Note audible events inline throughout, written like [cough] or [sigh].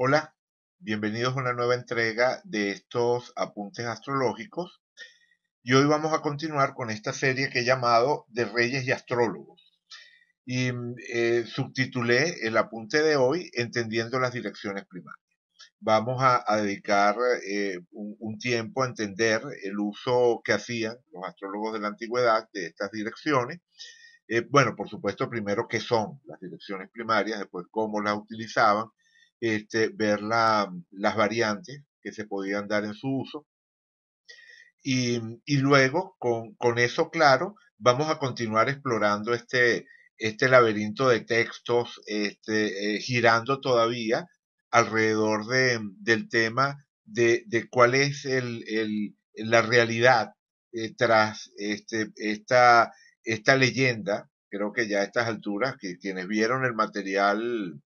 Hola, bienvenidos a una nueva entrega de estos apuntes astrológicos. Y hoy vamos a continuar con esta serie que he llamado de Reyes y Astrólogos. Y mm, eh, subtitulé el apunte de hoy Entendiendo las direcciones primarias. Vamos a, dedicar eh, un, tiempo a entender el uso que hacían los astrólogos de la antigüedad de estas direcciones. Eh, bueno, por supuesto, primero qué son las direcciones primarias, después cómo las utilizaban, este, ver las variantes que se podían dar en su uso. Y, luego, con, eso claro, vamos a continuar explorando este, este laberinto de textos, este, eh, girando todavía alrededor del tema de, cuál es la realidad eh, tras este, esta, esta leyenda. Creo que ya a estas alturas, que quienes vieron el material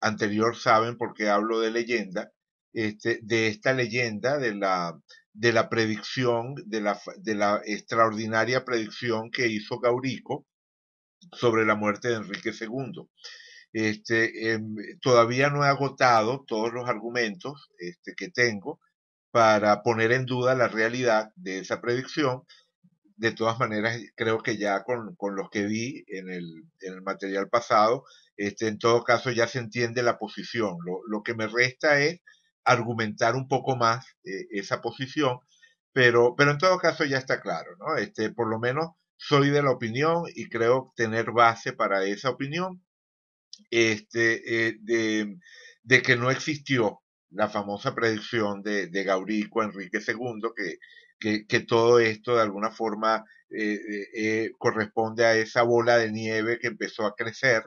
anterior saben porque hablo de leyenda, este, de esta leyenda de la, de la predicción, de la, de la extraordinaria predicción que hizo Gaurico sobre la muerte de Enrique II. Este, em, todavía no he agotado todos los argumentos este, que tengo para poner en duda la realidad de esa predicción. De todas maneras, creo que ya con, con los que vi en el, en el material pasado, este, en todo caso ya se entiende la posición. Lo, que me resta es argumentar un poco más eh, esa posición, pero, en todo caso ya está claro, ¿no? Este, por lo menos soy de la opinión y creo tener base para esa opinión este, eh, de, que no existió la famosa predicción de, de Gaurico Enrique II, que, que, todo esto de alguna forma eh, corresponde a esa bola de nieve que empezó a crecer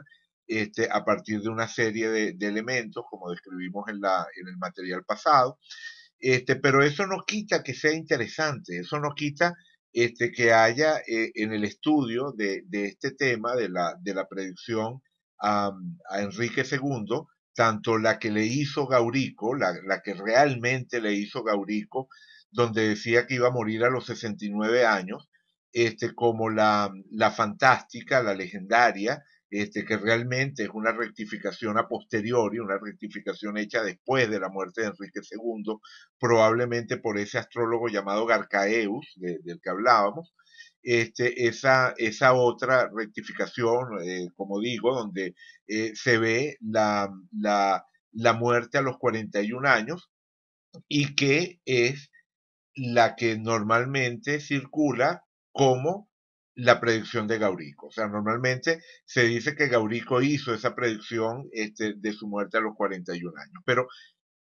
este, a partir de una serie de, elementos, como describimos en, el material pasado. Este, pero eso no quita que sea interesante, eso no quita este, que haya eh, en el estudio de, este tema, de la, predicción a, Enrique II, tanto la que le hizo Gaurico, la, que realmente le hizo Gaurico, donde decía que iba a morir a los 69 años, este, como la fantástica, la legendaria, este, que realmente es una rectificación a posteriori, una rectificación hecha después de la muerte de Enrique II, probablemente por ese astrólogo llamado Garcaeus, del que hablábamos, este, esa, otra rectificación, eh, como digo, donde eh, se ve la, muerte a los 41 años y que es la que normalmente circula como la predicción de Gaurico. O sea, normalmente se dice que Gaurico hizo esa predicción este, de su muerte a los 41 años, pero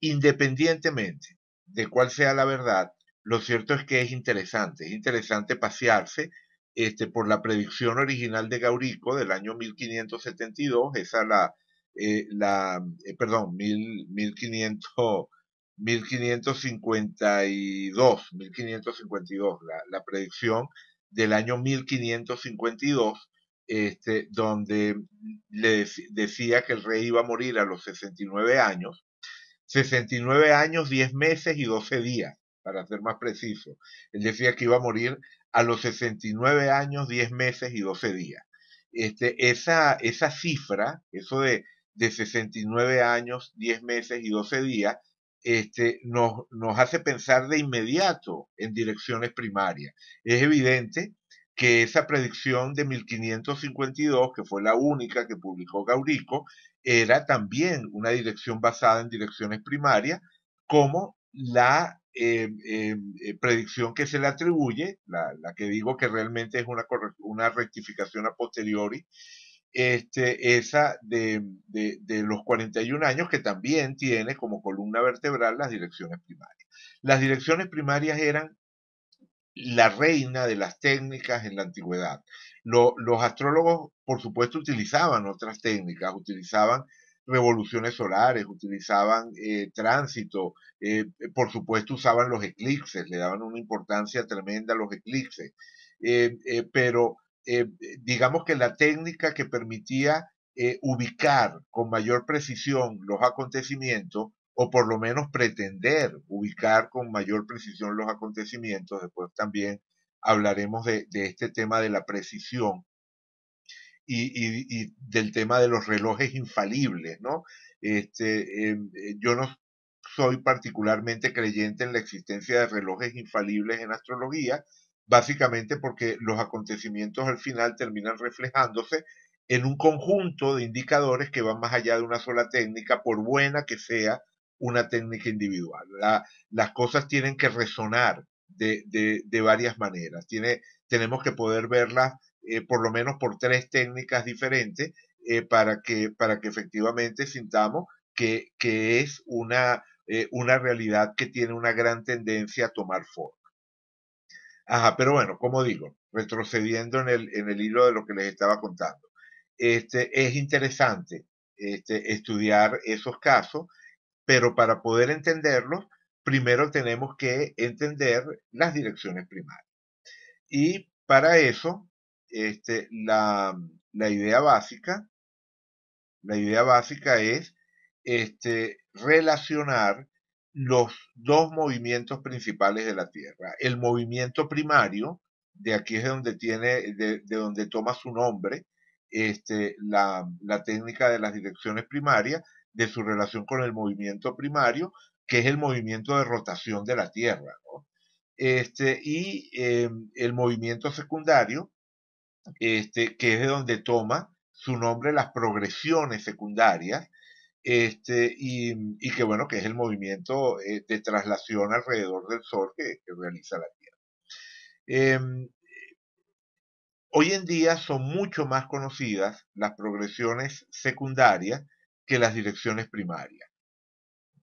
independientemente de cuál sea la verdad, lo cierto es que es interesante, es interesante pasearse este, por la predicción original de Gaurico del año 1572, esa la, eh, la eh, perdón, mil, 1500, 1552, 1552, la, la predicción del año 1552, este, donde le decía que el rey iba a morir a los 69 años, 69 años, 10 meses y 12 días, para ser más preciso. Él decía que iba a morir a los 69 años, 10 meses y 12 días. Este, esa, esa cifra, eso de, de 69 años, 10 meses y 12 días, este, nos, nos hace pensar de inmediato en direcciones primarias. Es evidente que esa predicción de 1552, que fue la única que publicó Gaurico, era también una dirección basada en direcciones primarias, como la eh, eh, eh, predicción que se le atribuye, la, que digo que realmente es una rectificación a posteriori, este, esa de, los 41 años que también tiene como columna vertebral las direcciones primarias. Las direcciones primarias eran la reina de las técnicas en la antigüedad. los astrólogos, por supuesto, utilizaban otras técnicas, utilizaban revoluciones solares, utilizaban eh, tránsito, eh, por supuesto usaban los eclipses, le daban una importancia tremenda a los eclipses, eh, pero eh, digamos que la técnica que permitía eh, ubicar con mayor precisión los acontecimientos, o por lo menos pretender ubicar con mayor precisión los acontecimientos, después también hablaremos de, este tema de la precisión y, del tema de los relojes infalibles, este, em, eh, yo no soy particularmente creyente en la existencia de relojes infalibles en astrología, básicamente porque los acontecimientos al final terminan reflejándose en un conjunto de indicadores que van más allá de una sola técnica, por buena que sea una técnica individual. las cosas tienen que resonar de, varias maneras. tenemos que poder verlas eh, por lo menos por tres técnicas diferentes eh, para, que, para que efectivamente sintamos que, es una, eh, una realidad que tiene una gran tendencia a tomar forma. Ajá, pero bueno, como digo, retrocediendo en el, hilo de lo que les estaba contando, este, es interesante este, estudiar esos casos, pero para poder entenderlos, primero tenemos que entender las direcciones primarias. Y para eso, este, la, la idea básica, la idea básica es este, relacionar los dos movimientos principales de la Tierra. El movimiento primario, de aquí es de donde, tiene, de, donde toma su nombre este, la, técnica de las direcciones primarias, de su relación con el movimiento primario, que es el movimiento de rotación de la Tierra. Este, y em, el movimiento secundario, este, que es de donde toma su nombre las progresiones secundarias, este, y, que bueno, que es el movimiento eh, de traslación alrededor del Sol que, realiza la Tierra. Em, hoy en día son mucho más conocidas las progresiones secundarias que las direcciones primarias.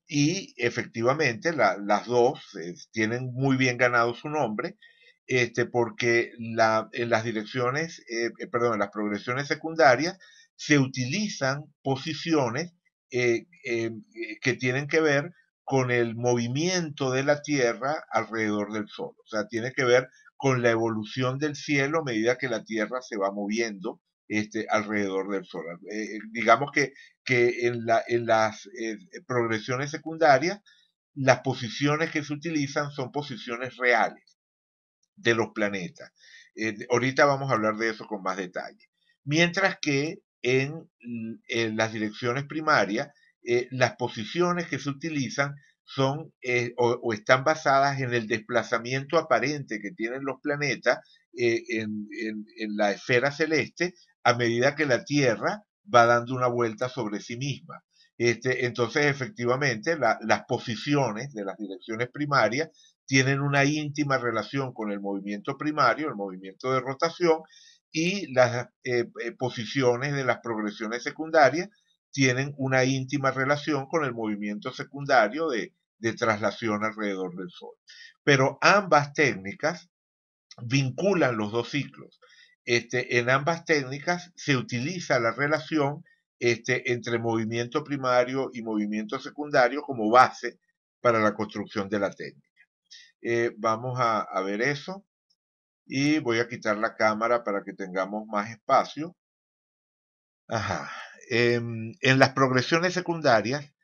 Y efectivamente las dos eh, tienen muy bien ganado su nombre, este, porque en las direcciones, eh, perdón, en las progresiones secundarias se utilizan posiciones eh, eh, eh, que tienen que ver con el movimiento de la Tierra alrededor del Sol. O sea, tiene que ver con la evolución del cielo a medida que la Tierra se va moviendo este, alrededor del Sol. digamos que, que en, la, en, las progresiones secundarias, las posiciones que se utilizan son posiciones reales de los planetas. ahorita vamos a hablar de eso con más detalle. Mientras que en, las direcciones primarias, eh, las posiciones que se utilizan son eh, o, están basadas en el desplazamiento aparente que tienen los planetas eh, en, la esfera celeste a medida que la Tierra va dando una vuelta sobre sí misma. Este, entonces, efectivamente, las posiciones de las direcciones primarias tienen una íntima relación con el movimiento primario, el movimiento de rotación, y las eh, eh, posiciones de las progresiones secundarias tienen una íntima relación con el movimiento secundario de, traslación alrededor del Sol. Pero ambas técnicas vinculan los dos ciclos. Este, en ambas técnicas se utiliza la relación este, entre movimiento primario y movimiento secundario como base para la construcción de la técnica. Eh, vamos a ver eso. Y voy a quitar la cámara para que tengamos más espacio. Ajá. Em, en, las progresiones secundarias,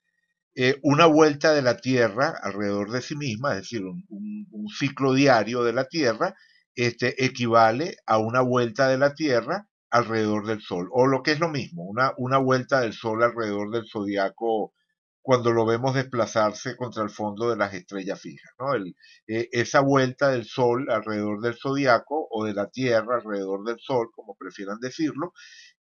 eh, una vuelta de la Tierra alrededor de sí misma, es decir, un, ciclo diario de la Tierra, este, equivale a una vuelta de la Tierra alrededor del Sol, o lo que es lo mismo, una, una vuelta del Sol alrededor del zodiaco cuando lo vemos desplazarse contra el fondo de las estrellas fijas, eh, esa vuelta del Sol alrededor del zodiaco o de la Tierra alrededor del Sol, como prefieran decirlo,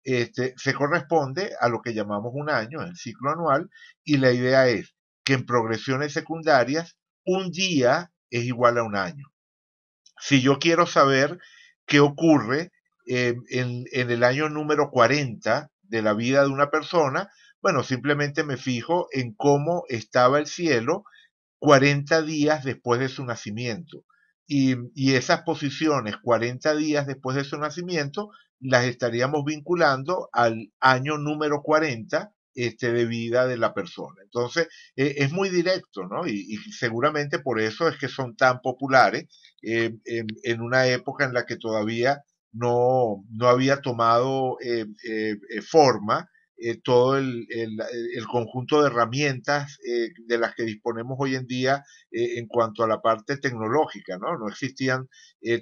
este, se corresponde a lo que llamamos un año, el ciclo anual, y la idea es que en progresiones secundarias un día es igual a un año. Si yo quiero saber qué ocurre eh, en, en el año número 40 de la vida de una persona, bueno, simplemente me fijo en cómo estaba el cielo 40 días después de su nacimiento. Y, esas posiciones 40 días después de su nacimiento las estaríamos vinculando al año número 40 este, de vida de la persona. Entonces, e, es muy directo, ¿no? Y, seguramente por eso es que son tan populares eh, en, una época en la que todavía no, había tomado eh, eh, forma eh, todo el, conjunto de herramientas eh, de las que disponemos hoy en día eh, en cuanto a la parte tecnológica, ¿no? No existían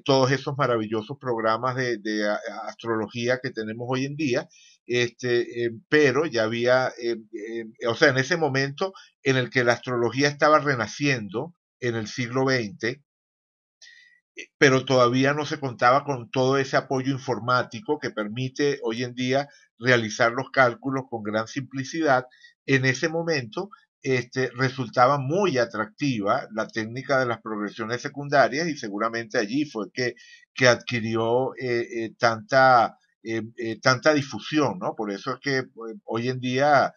todos esos maravillosos programas de, astrología que tenemos hoy en día, este, pero ya había, o sea, en ese momento en el que la astrología estaba renaciendo en el siglo XX, eh, pero todavía no se contaba con todo ese apoyo informático que permite hoy en día realizar los cálculos con gran simplicidad. En ese momento este, resultaba muy atractiva la técnica de las progresiones secundarias y seguramente allí fue que, adquirió eh, eh, tanta, difusión, Por eso es que hoy en día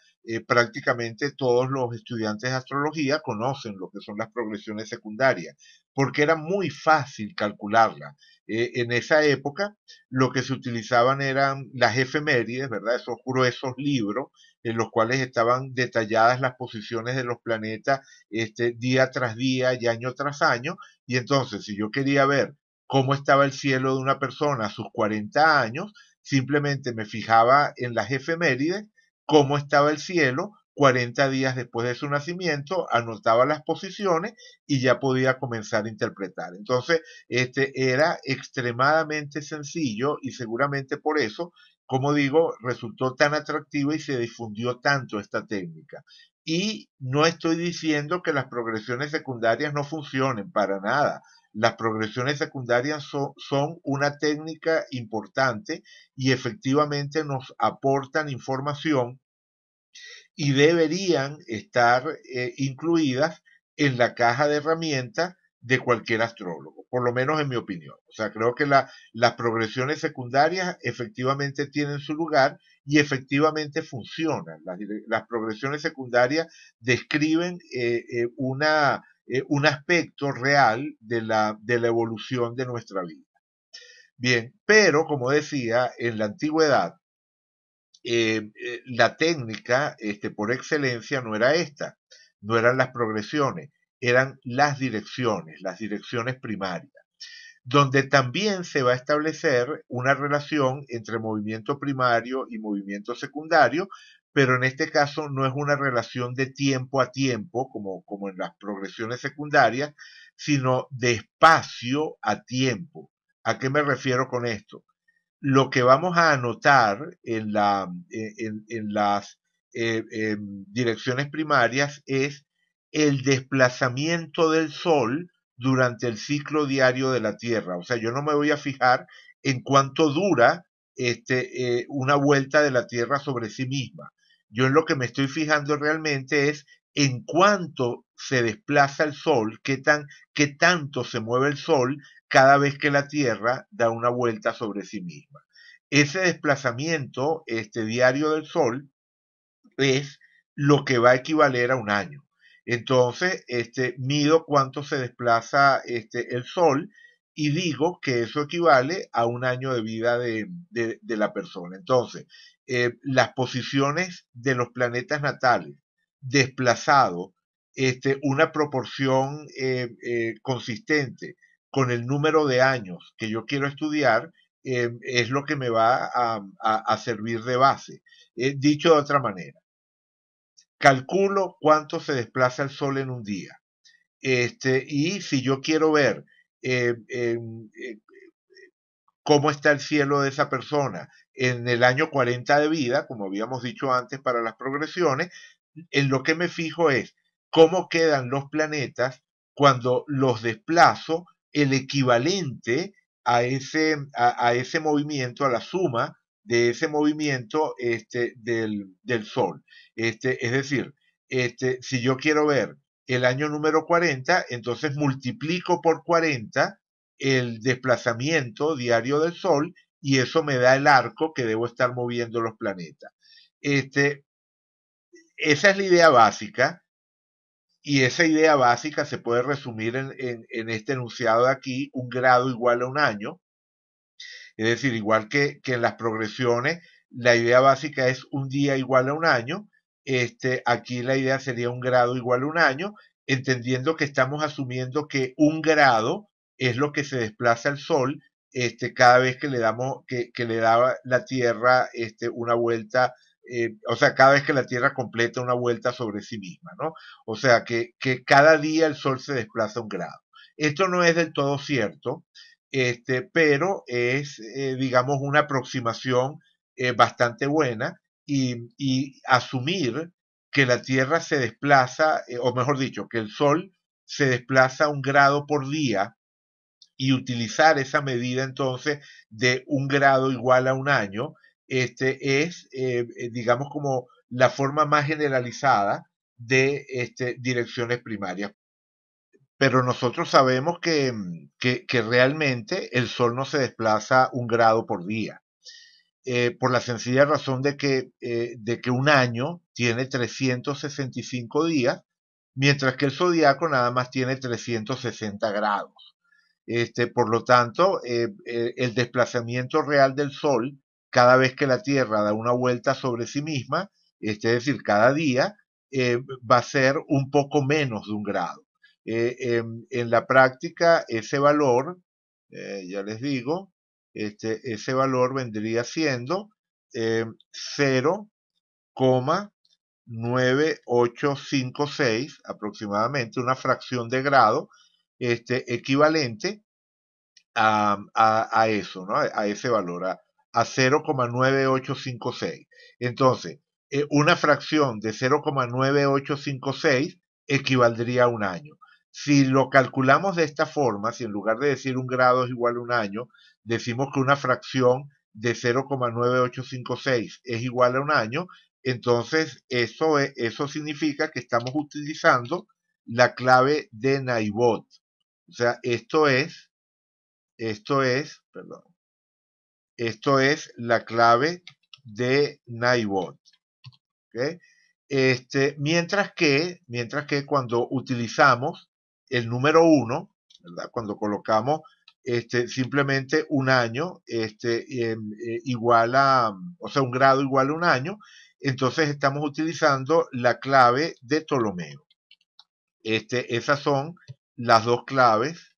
prácticamente todos los estudiantes de astrología conocen lo que son las progresiones secundarias porque era muy fácil calcularla. Eh, en esa época lo que se utilizaban eran las efemérides, ¿verdad? Esos gruesos libros en los cuales estaban detalladas las posiciones de los planetas este, día tras día y año tras año. Y entonces, si yo quería ver cómo estaba el cielo de una persona a sus 40 años, simplemente me fijaba en las efemérides, cómo estaba el cielo, 40 días después de su nacimiento, anotaba las posiciones y ya podía comenzar a interpretar. Entonces, este era extremadamente sencillo y seguramente por eso, como digo, resultó tan atractiva y se difundió tanto esta técnica. Y no estoy diciendo que las progresiones secundarias no funcionen para nada. Las progresiones secundarias son, son una técnica importante y efectivamente nos aportan información y deberían estar eh, incluidas en la caja de herramientas de cualquier astrólogo, por lo menos en mi opinión. O sea, creo que las progresiones secundarias efectivamente tienen su lugar y efectivamente funcionan. Las, progresiones secundarias describen eh, eh, una, un aspecto real de la, de la evolución de nuestra vida. Bien, pero como decía, en la antigüedad eh, eh, la técnica este, por excelencia no era esta, no eran las progresiones, eran las direcciones, las direcciones primarias, donde también se va a establecer una relación entre movimiento primario y movimiento secundario, pero en este caso no es una relación de tiempo a tiempo, como, como en las progresiones secundarias, sino de espacio a tiempo. ¿A qué me refiero con esto? lo que vamos a anotar en, las eh, em, direcciones primarias es el desplazamiento del Sol durante el ciclo diario de la Tierra. O sea, yo no me voy a fijar en cuánto dura este, eh, una vuelta de la Tierra sobre sí misma. Yo en lo que me estoy fijando realmente es en cuánto se desplaza el Sol, qué tanto se mueve el Sol cada vez que la Tierra da una vuelta sobre sí misma. Ese desplazamiento este diario del Sol es lo que va a equivaler a un año. Entonces, este, mido cuánto se desplaza este, el Sol y digo que eso equivale a un año de vida de, la persona. Entonces, eh, las posiciones de los planetas natales desplazados, este, una proporción eh, eh, consistente con el número de años que yo quiero estudiar, eh, es lo que me va a, servir de base. Eh, dicho de otra manera, calculo cuánto se desplaza el sol en un día. Este, y si yo quiero ver eh, cómo está el cielo de esa persona en el año 40 de vida, como habíamos dicho antes para las progresiones, en lo que me fijo es cómo quedan los planetas cuando los desplazo el equivalente a ese, a, ese movimiento, a la suma de ese movimiento este, del, Sol. Este, es decir, este, si yo quiero ver el año número 40, entonces multiplico por 40 el desplazamiento diario del Sol y eso me da el arco que debo estar moviendo los planetas. Este, esa es la idea básica. Y esa idea básica se puede resumir en, este enunciado de aquí, un grado igual a un año. Es decir, igual que, en las progresiones, la idea básica es un día igual a un año. Este, aquí la idea sería un grado igual a un año, entendiendo que estamos asumiendo que un grado es lo que se desplaza al Sol este, cada vez que le damos, que, le da la Tierra este, una vuelta eh, o sea, cada vez que la Tierra completa una vuelta sobre sí misma, ¿no? O sea, que, que cada día el Sol se desplaza un grado. Esto no es del todo cierto, este, pero es, eh, digamos, una aproximación eh, bastante buena y, y, asumir que la Tierra se desplaza, o mejor dicho, que el Sol se desplaza un grado por día y utilizar esa medida entonces de un grado igual a un año, este, es, eh, eh, digamos, como la forma más generalizada de este, direcciones primarias. Pero nosotros sabemos mm, que, realmente el Sol no se desplaza un grado por día, eh, por la sencilla razón de que, un año tiene 365 días, mientras que el zodiaco nada más tiene 360 grados. Este, por lo tanto, el desplazamiento real del Sol cada vez que la Tierra da una vuelta sobre sí misma, este, es decir, cada día, eh, va a ser un poco menos de un grado. Eh, em, en, la práctica, ese valor, eh, ya les digo, este, ese valor vendría siendo 0,9856 em, aproximadamente, una fracción de grado este, equivalente a, eso, ¿no? a ese valor, a, a 0,9856. Entonces, eh, una fracción de 0,9856 equivaldría a un año. Si lo calculamos de esta forma, si en lugar de decir un grado es igual a un año, decimos que una fracción de 0,9856 es igual a un año, entonces eso, es, eso significa que estamos utilizando la clave de Naibot. O sea, esto es, esto es, perdón, esto es la clave de Nightbot. Este, mientras, que, mientras que cuando utilizamos el número 1, cuando colocamos este, simplemente un año este, em, eh, igual a, o sea, un grado igual a un año, entonces estamos utilizando la clave de Ptolomeo. Este, esas son las dos claves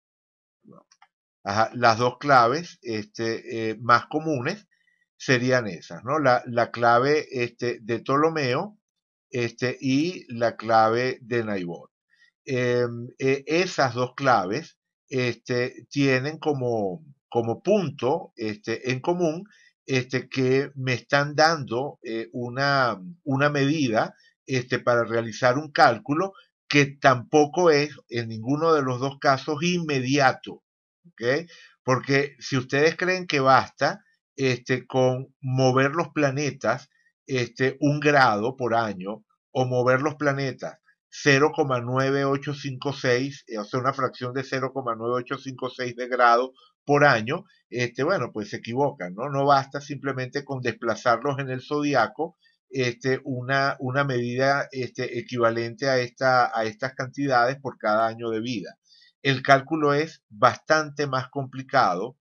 las dos claves este, eh, más comunes serían esas, ¿no? La, clave este, de Ptolomeo este, y la clave de Naibor. Em, e, esas dos claves tienen como, punto en común que me están dando eh, una, medida para realizar un cálculo que tampoco es en ninguno de los dos casos inmediato. Porque si ustedes creen que basta este, con mover los planetas este, un grado por año o mover los planetas 0,9856, eh, o sea, una fracción de 0,9856 de grado por año, este, bueno, pues se equivocan, ¿no? No basta simplemente con desplazarlos en el zodiaco este, una, una medida este, equivalente a, esta, a estas cantidades por cada año de vida el cálculo es bastante más complicado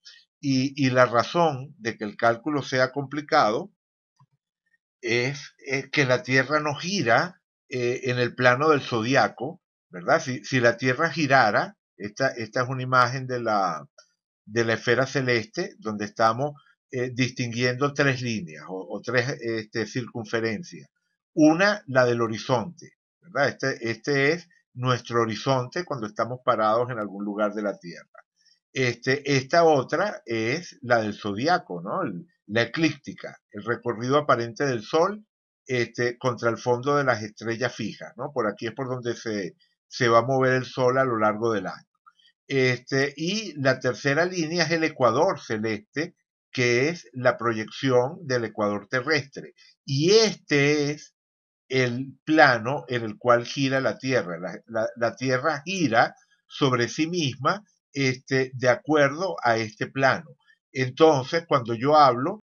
y, la razón de que el cálculo sea complicado es, eh, que la Tierra no gira eh, en el plano del zodiaco, ¿verdad? Si, la Tierra girara, esta, esta, es una imagen de la, de la esfera celeste donde estamos eh, distinguiendo tres líneas o, tres este, circunferencias. Una, la del horizonte, ¿verdad? Este, este es nuestro horizonte cuando estamos parados en algún lugar de la Tierra. Este, esta otra es la del zodiaco, ¿no? la eclíptica, el recorrido aparente del Sol este, contra el fondo de las estrellas fijas, ¿no? Por aquí es por donde se, se va a mover el Sol a lo largo del año. Este, y la tercera línea es el ecuador celeste, que es la proyección del ecuador terrestre. Y este es el plano en el cual gira la Tierra. La, Tierra gira sobre sí misma este, de acuerdo a este plano. Entonces, cuando yo hablo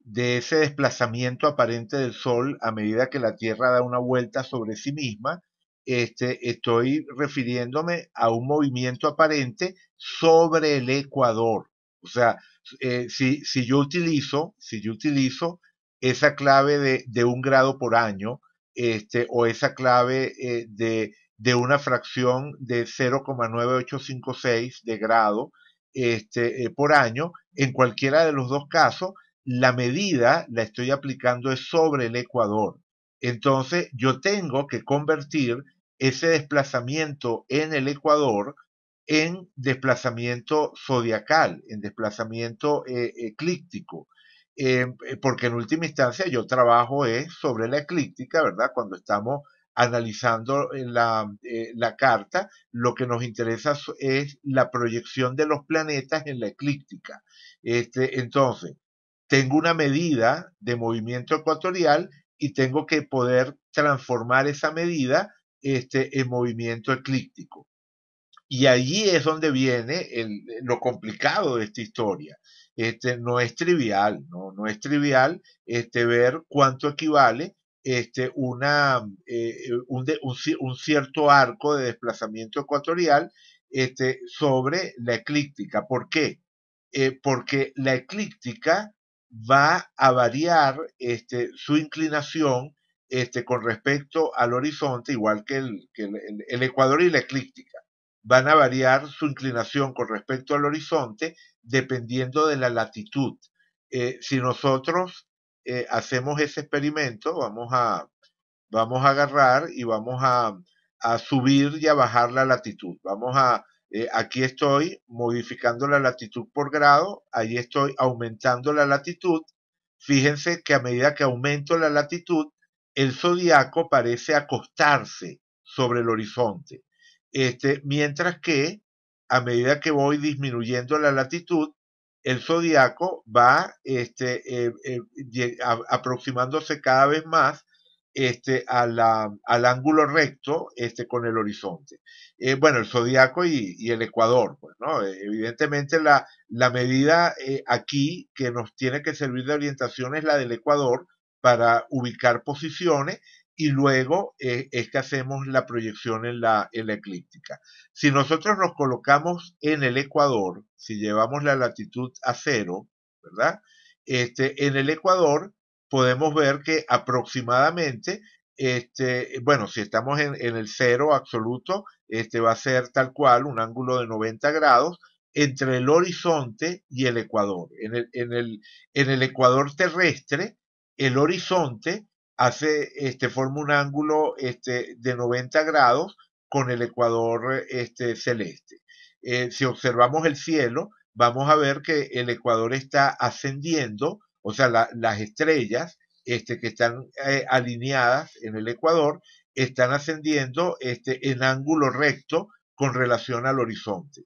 de ese desplazamiento aparente del Sol a medida que la Tierra da una vuelta sobre sí misma, este, estoy refiriéndome a un movimiento aparente sobre el ecuador. O sea, eh, si, si, yo utilizo, si yo utilizo esa clave de, un grado por año este, o esa clave eh, de, una fracción de 0,9856 de grado este, eh, por año, en cualquiera de los dos casos, la medida la estoy aplicando es sobre el ecuador. Entonces, yo tengo que convertir ese desplazamiento en el ecuador en desplazamiento zodiacal, en desplazamiento eh, eclíptico. Em, eh, porque en última instancia yo trabajo sobre la eclíptica, ¿verdad? Cuando estamos analizando eh, eh, la, carta, lo que nos interesa es la proyección de los planetas en la eclíptica. Este, entonces, tengo una medida de movimiento ecuatorial y tengo que poder transformar esa medida este, en movimiento eclíptico. Y allí es donde viene lo complicado de esta historia. Este, no es trivial, no, es trivial este, ver cuánto equivale este, una, eh, un, cierto arco de desplazamiento ecuatorial este, sobre la eclíptica. ¿Por qué? Eh, porque la eclíptica va a variar este, su inclinación este, con respecto al horizonte, igual que, el, ecuador y la eclíptica van a variar su inclinación con respecto al horizonte dependiendo de la latitud. Eh, si nosotros eh, hacemos ese experimento, vamos a, vamos a agarrar y vamos a, subir y a bajar la latitud. Vamos a, eh, aquí estoy modificando la latitud por grado, ahí estoy aumentando la latitud. Fíjense que a medida que aumento la latitud, el zodiaco parece acostarse sobre el horizonte. Este, mientras que a medida que voy disminuyendo la latitud, el zodiaco va este, eh, eh, aproximándose cada vez más este, al ángulo recto con el horizonte. Eh, bueno, el zodiaco y, el ecuador, pues, Evidentemente, la medida aquí que nos tiene que servir de orientación es la del ecuador para ubicar posiciones y luego eh, es que hacemos la proyección en la, eclíptica. Si nosotros nos colocamos en el ecuador, si llevamos la latitud a cero, ¿verdad? Este, en el ecuador podemos ver que aproximadamente, este, bueno, si estamos en, el cero absoluto, este va a ser tal cual un ángulo de 90 grados entre el horizonte y el ecuador. En en el, en el ecuador terrestre, el horizonte hace, este, forma un ángulo este, de 90 grados con el ecuador este, celeste. Eh, si observamos el cielo, vamos a ver que el ecuador está ascendiendo, o sea, las estrellas este, que están eh, alineadas en el ecuador están ascendiendo este, en ángulo recto con relación al horizonte.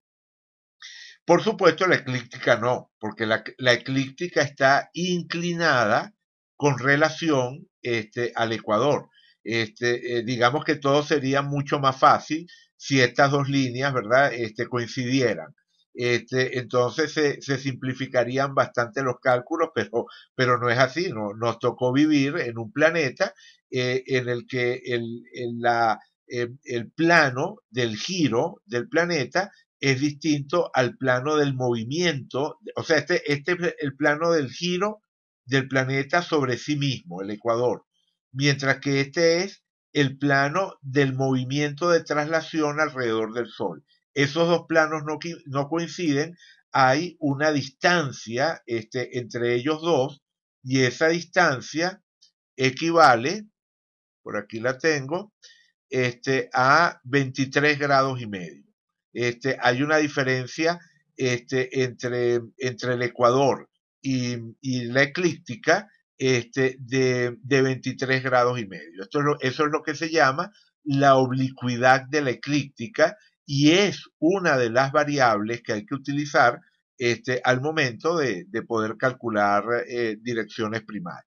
Por supuesto, la eclíptica no, porque la, la eclíptica está inclinada con relación este, al Ecuador. Este, eh, digamos que todo sería mucho más fácil si estas dos líneas, ¿verdad?, este, coincidieran. entonces se, simplificarían bastante los cálculos, pero, no es así, nos tocó vivir en un planeta eh, en el que eh, el, plano del giro del planeta es distinto al plano del movimiento, o sea, este, este el plano del giro del planeta sobre sí mismo, el ecuador, mientras que este es el plano del movimiento de traslación alrededor del Sol. Esos dos planos no, no coinciden, hay una distancia este, entre ellos dos y esa distancia equivale, por aquí la tengo, este, a 23 grados y medio. Este, hay una diferencia este, entre, entre el ecuador y, la eclíptica este, de, 23 grados y medio. eso es lo que se llama la oblicuidad de la eclíptica y es una de las variables que hay que utilizar este, al momento de, poder calcular eh, direcciones primarias.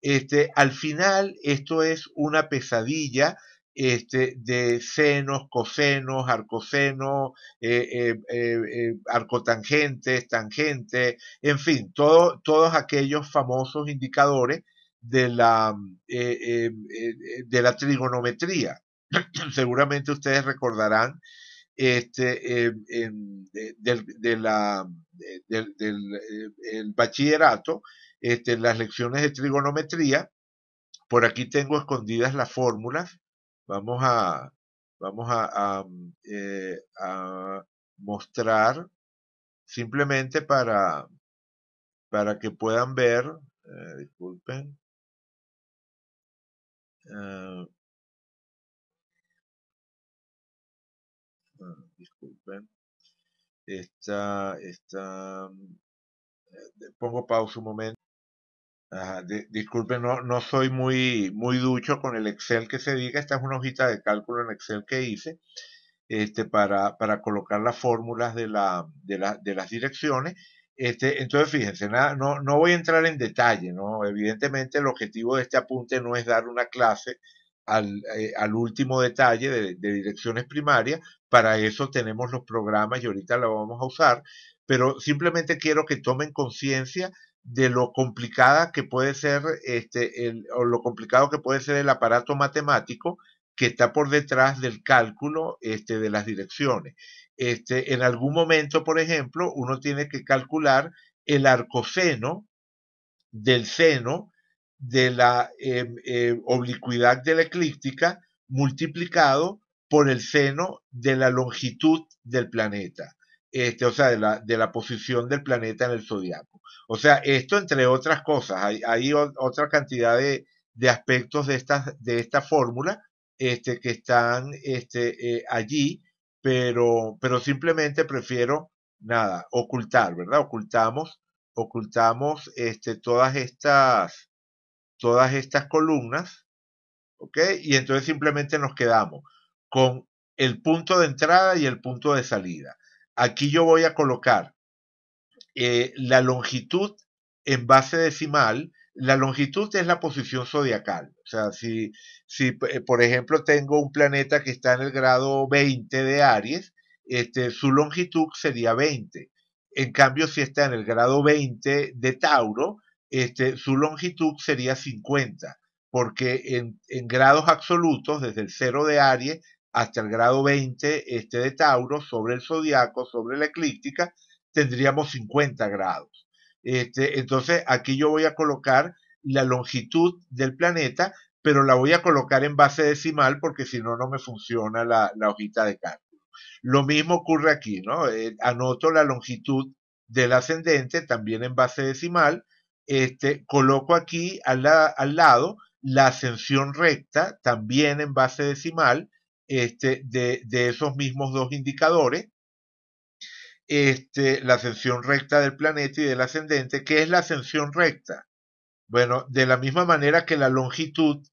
Este, al final, esto es una pesadilla este, de senos, cosenos, arcosenos, eh, eh, eh, arcotangentes, tangentes, en fin, todos aquellos famosos indicadores de la, de la trigonometría. [clears throat] Seguramente ustedes recordarán este, del, del, el bachillerato, este, las lecciones de trigonometría. Por aquí tengo escondidas las fórmulas vamos a, vamos a, eh, a, mostrar simplemente para, para que puedan ver, eh, disculpen, eh, ah, disculpen, esta, esta, pongo pausa un momento disculpe, no, no soy muy, muy ducho con el Excel que se diga. Esta es una hojita de cálculo en Excel que hice este, para, colocar las fórmulas de, la, de, las direcciones. Este, entonces, fíjense, no, voy a entrar en detalle, ¿no? Evidentemente el objetivo de este apunte no es dar una clase al, eh, último detalle de, direcciones primarias, para eso tenemos los programas y ahorita lo vamos a usar, pero simplemente quiero que tomen conciencia de lo complicada que puede ser este, el, o lo complicado que puede ser el aparato matemático que está por detrás del cálculo este, de las direcciones. Este, en algún momento, por ejemplo, uno tiene que calcular el arcoseno del seno de la em, eh, oblicuidad de la eclíptica multiplicado por el seno de la longitud del planeta este, o sea, de la, de la posición del planeta en el zodiaco. O sea, esto entre otras cosas, hay, hay otra cantidad de, de aspectos de, estas, de esta fórmula este, que están este, eh, allí, pero, pero simplemente prefiero nada, ocultar, ¿verdad? Ocultamos, ocultamos este, todas estas, todas estas columnas, ¿ok? Y entonces simplemente nos quedamos con el punto de entrada y el punto de salida. Aquí yo voy a colocar eh, la longitud en base decimal. La longitud es la posición zodiacal. O sea, si, si eh, por ejemplo tengo un planeta que está en el grado 20 de Aries, este, su longitud sería 20. En cambio, si está en el grado 20 de Tauro, este, su longitud sería 50, porque en, en grados absolutos, desde el 0 de Aries hasta el grado 20 este de Tauro sobre el zodiaco, sobre la eclíptica, tendríamos 50 grados. Este, entonces aquí yo voy a colocar la longitud del planeta, pero la voy a colocar en base decimal porque si no, no me funciona la, hojita de cálculo. Lo mismo ocurre aquí, ¿no? Eh, anoto la longitud del ascendente también en base decimal. Este, coloco aquí al lado la ascensión recta también en base decimal este, de, esos mismos dos indicadores, este, la ascensión recta del planeta y del ascendente. que es la ascensión recta? Bueno, de la misma manera que la longitud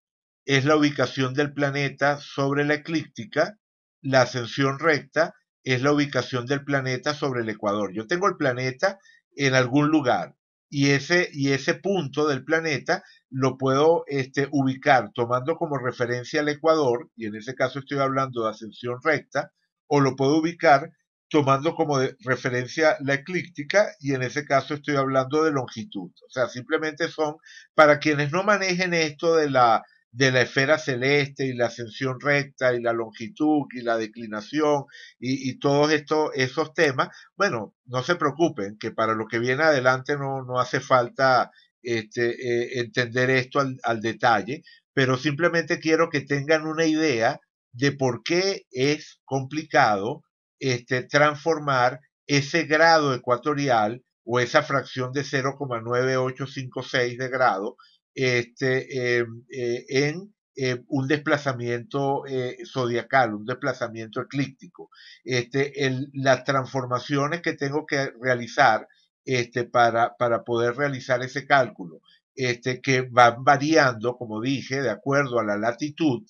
es la ubicación del planeta sobre la eclíptica, la ascensión recta es la ubicación del planeta sobre el ecuador. Yo tengo el planeta en algún lugar y ese, y ese punto del planeta lo puedo este, ubicar tomando como referencia el Ecuador, y en ese caso estoy hablando de ascensión recta, o lo puedo ubicar tomando como referencia la eclíptica, y en ese caso estoy hablando de longitud. O sea, simplemente son, para quienes no manejen esto de la, de la esfera celeste y la ascensión recta y la longitud y la declinación y, y todos estos, esos temas, bueno, no se preocupen, que para lo que viene adelante no, no hace falta este, eh, entender esto al, detalle, pero simplemente quiero que tengan una idea de por qué es complicado este, transformar ese grado ecuatorial o esa fracción de 0,9856 de grado este, em, eh, en eh, un desplazamiento zodiacal, un desplazamiento eclíptico. Este, las transformaciones que tengo que realizar este, para, poder realizar ese cálculo, este, que va variando, como dije, de acuerdo a la latitud,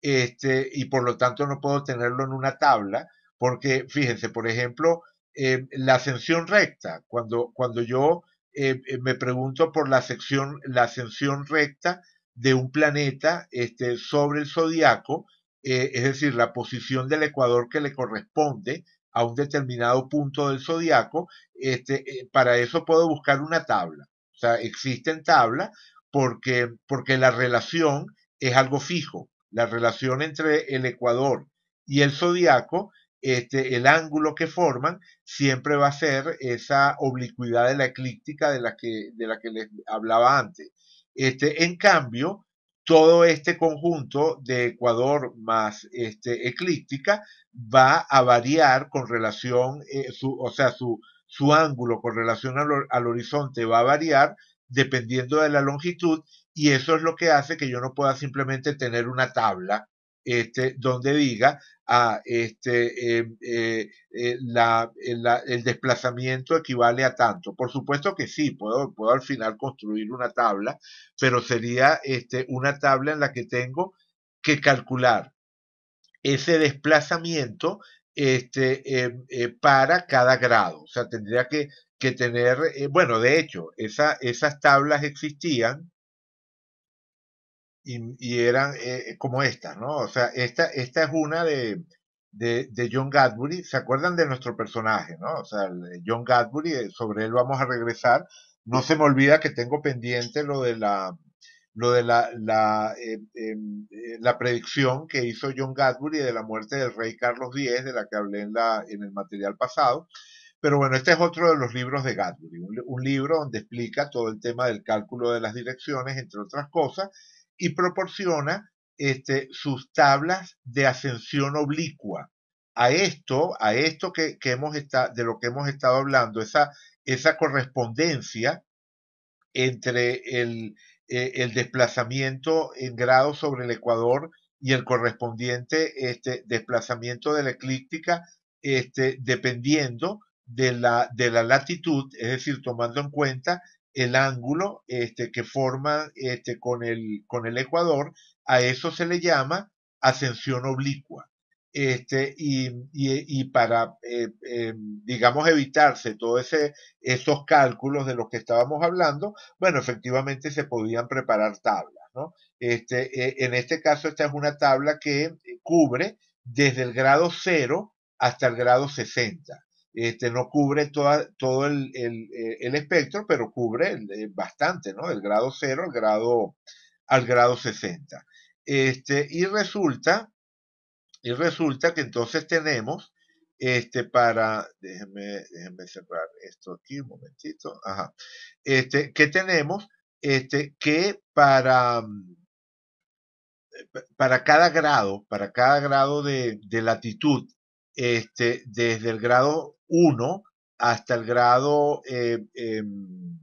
este, y por lo tanto no puedo tenerlo en una tabla, porque fíjense, por ejemplo, eh, la ascensión recta, cuando, cuando yo eh, eh, me pregunto por la, sección, la ascensión recta de un planeta este, sobre el zodiaco, es decir, la posición del ecuador que le corresponde a un determinado punto del zodiaco, este, eh, para eso puedo buscar una tabla. O sea, existen tablas porque, porque la relación es algo fijo. La relación entre el ecuador y el zodiaco, este, el ángulo que forman, siempre va a ser esa oblicuidad de la eclíptica de la que, de la que les hablaba antes. Este, en cambio, todo este conjunto de Ecuador más este, eclíptica va a variar con relación, eh, o sea, su, ángulo con relación al, al, horizonte va a variar dependiendo de la longitud y eso es lo que hace que yo no pueda simplemente tener una tabla este, donde diga a ah, este, eh, eh, eh, el desplazamiento equivale a tanto. Por supuesto que sí, puedo, puedo al final construir una tabla, pero sería este, una tabla en la que tengo que calcular ese desplazamiento este, em, para cada grado. O sea, tendría que, tener, bueno, de hecho, esas tablas existían y, eran eh, como estas, ¿no? O sea, esta, esta es una de, de, John Gadbury. ¿Se acuerdan de nuestro personaje, no? O sea, eh, John Gadbury, eh, sobre él vamos a regresar. No se me olvida que tengo pendiente lo de la lo de la, la, em, predicción que hizo John Gadbury de la muerte del rey Carlos X, de la que hablé en, la, en el material pasado. Pero bueno, este es otro de los libros de Gadbury, un libro donde explica todo el tema del cálculo de las direcciones, entre otras cosas, y proporciona este, sus tablas de ascensión oblicua. A esto, a esto que, hemos de lo que hemos estado hablando, esa, esa correspondencia entre el, eh, el, desplazamiento en grados sobre el ecuador y el correspondiente este, desplazamiento de la eclíptica, este, dependiendo de la, de la latitud, es decir, tomando en cuenta el ángulo este, que forma este, con, el, con el ecuador, a eso se le llama ascensión oblicua. Este, y, para, eh, eh, digamos, evitarse todos esos cálculos de los que estábamos hablando, bueno, efectivamente se podían preparar tablas, ¿no? Este, eh, en este caso, esta es una tabla que cubre desde el grado 0 hasta el grado 60. Este, no cubre todo eh, el, espectro, pero cubre eh, bastante, ¿no? Del grado 0 al grado, al grado 60. Este, y, resulta, y resulta que entonces tenemos este para déjenme, déjenme cerrar esto aquí un momentito ajá este que tenemos este que para para cada grado para cada grado de, de latitud este desde el grado 1 hasta el grado, eh, em,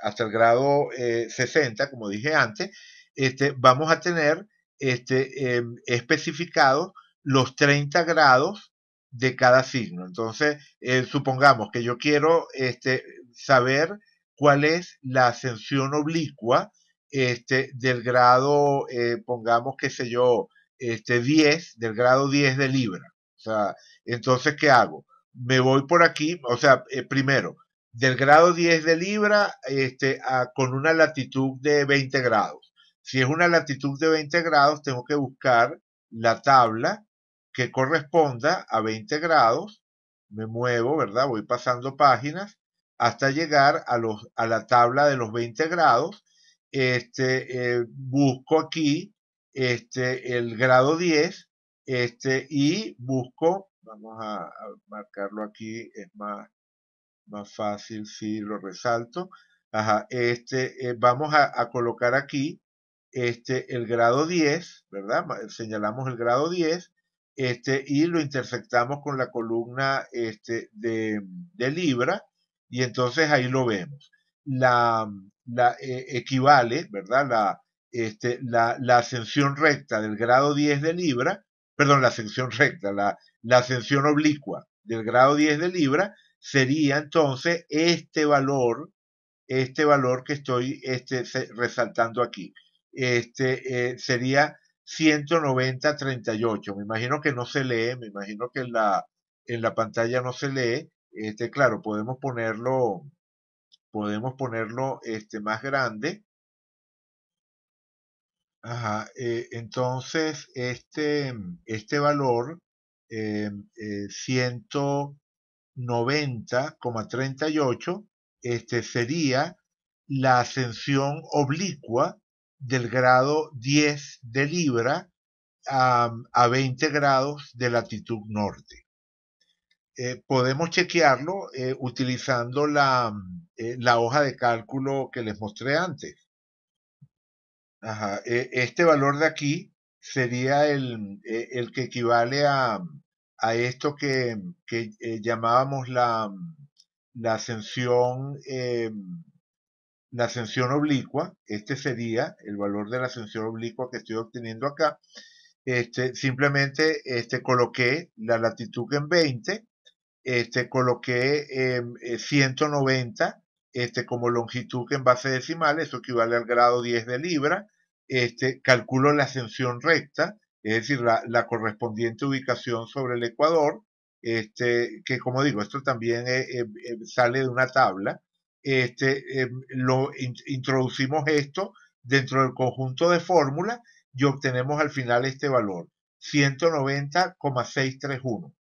hasta el grado 60, eh, como dije antes, este, vamos a tener este, em, especificados los 30 grados de cada signo. Entonces, eh, supongamos que yo quiero este, saber cuál es la ascensión oblicua este, del grado, pongamos, que sé yo, este, 10, del grado 10 de Libra. entonces, ¿qué hago? me voy por aquí, o sea, eh, primero, del grado 10 de Libra este, con una latitud de 20 grados. Si es una latitud de 20 grados, tengo que buscar la tabla que corresponda a 20 grados. Me muevo, ¿verdad? Voy pasando páginas hasta llegar a, los, a la tabla de los 20 grados. Este, eh, busco aquí este, el grado 10 este, y busco vamos a, marcarlo aquí, es más, más fácil si lo resalto. Ajá, este, eh, vamos a, colocar aquí este, el grado 10, ¿verdad? Señalamos el grado 10 este, y lo intersectamos con la columna este, de, Libra y entonces ahí lo vemos. La, la eh, equivale, ¿verdad? La, este, la, la ascensión recta del grado 10 de Libra perdón, la ascensión recta, la, ascensión oblicua del grado 10 de Libra sería entonces este valor, este valor que estoy este, resaltando aquí. Este eh, sería 190.38. Me imagino que no se lee, me imagino que en la, en la pantalla no se lee. Este, claro, podemos ponerlo, podemos ponerlo este, más grande Ajá, eh, entonces este, mm, este valor 190,38 eh, eh, este, sería la ascensión oblicua del grado 10 de Libra a, 20 mm, grados de latitud norte. podemos chequearlo utilizando mm, la hoja de cálculo que les mostré antes. E, este valor de aquí sería el, e, que equivale a, esto que, eh, llamábamos la, ascensión, eh, la ascensión oblicua. Este sería el valor de la ascensión oblicua que estoy obteniendo acá. Este, simplemente este, coloqué la latitud en 20, este, coloqué 190 em, eh, este, como longitud en base decimal, eso equivale al grado 10 de libra, este, calculo la ascensión recta, es decir, la, correspondiente ubicación sobre el ecuador, este, que como digo, esto también eh, eh, eh, sale de una tabla, este, em, lo introducimos esto dentro del conjunto de fórmulas y obtenemos al final este valor, 190,631.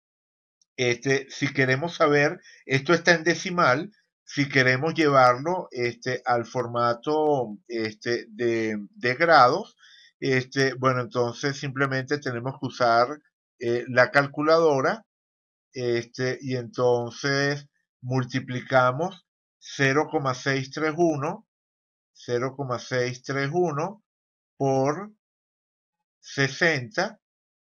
Este, si queremos saber, esto está en decimal, si queremos llevarlo este, al formato este, de, grados, este, bueno, entonces simplemente tenemos que usar eh, la calculadora este, y entonces multiplicamos 0,631, 0,631 por 60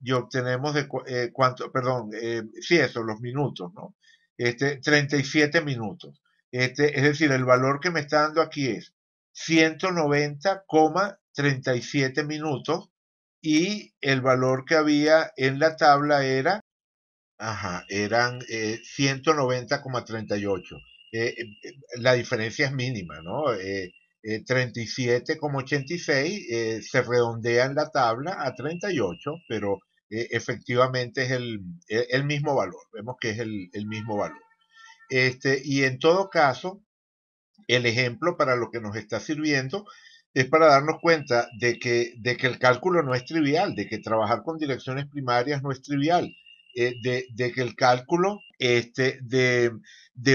y obtenemos eh, cuánto, perdón, eh, sí, eso, los minutos, ¿no? Este, 37 minutos. Este, es decir, el valor que me está dando aquí es 190,37 minutos y el valor que había en la tabla era, ajá, eran 190,38. Eh, eh, eh, la diferencia es mínima, ¿no? 37,86 se redondea en la tabla a 38, pero efectivamente es el, mismo valor. Vemos que es el mismo valor. Este, y en todo caso, el ejemplo para lo que nos está sirviendo es para darnos cuenta de que, de que el cálculo no es trivial, de que trabajar con direcciones primarias no es trivial, eh, de, que el cálculo este, de,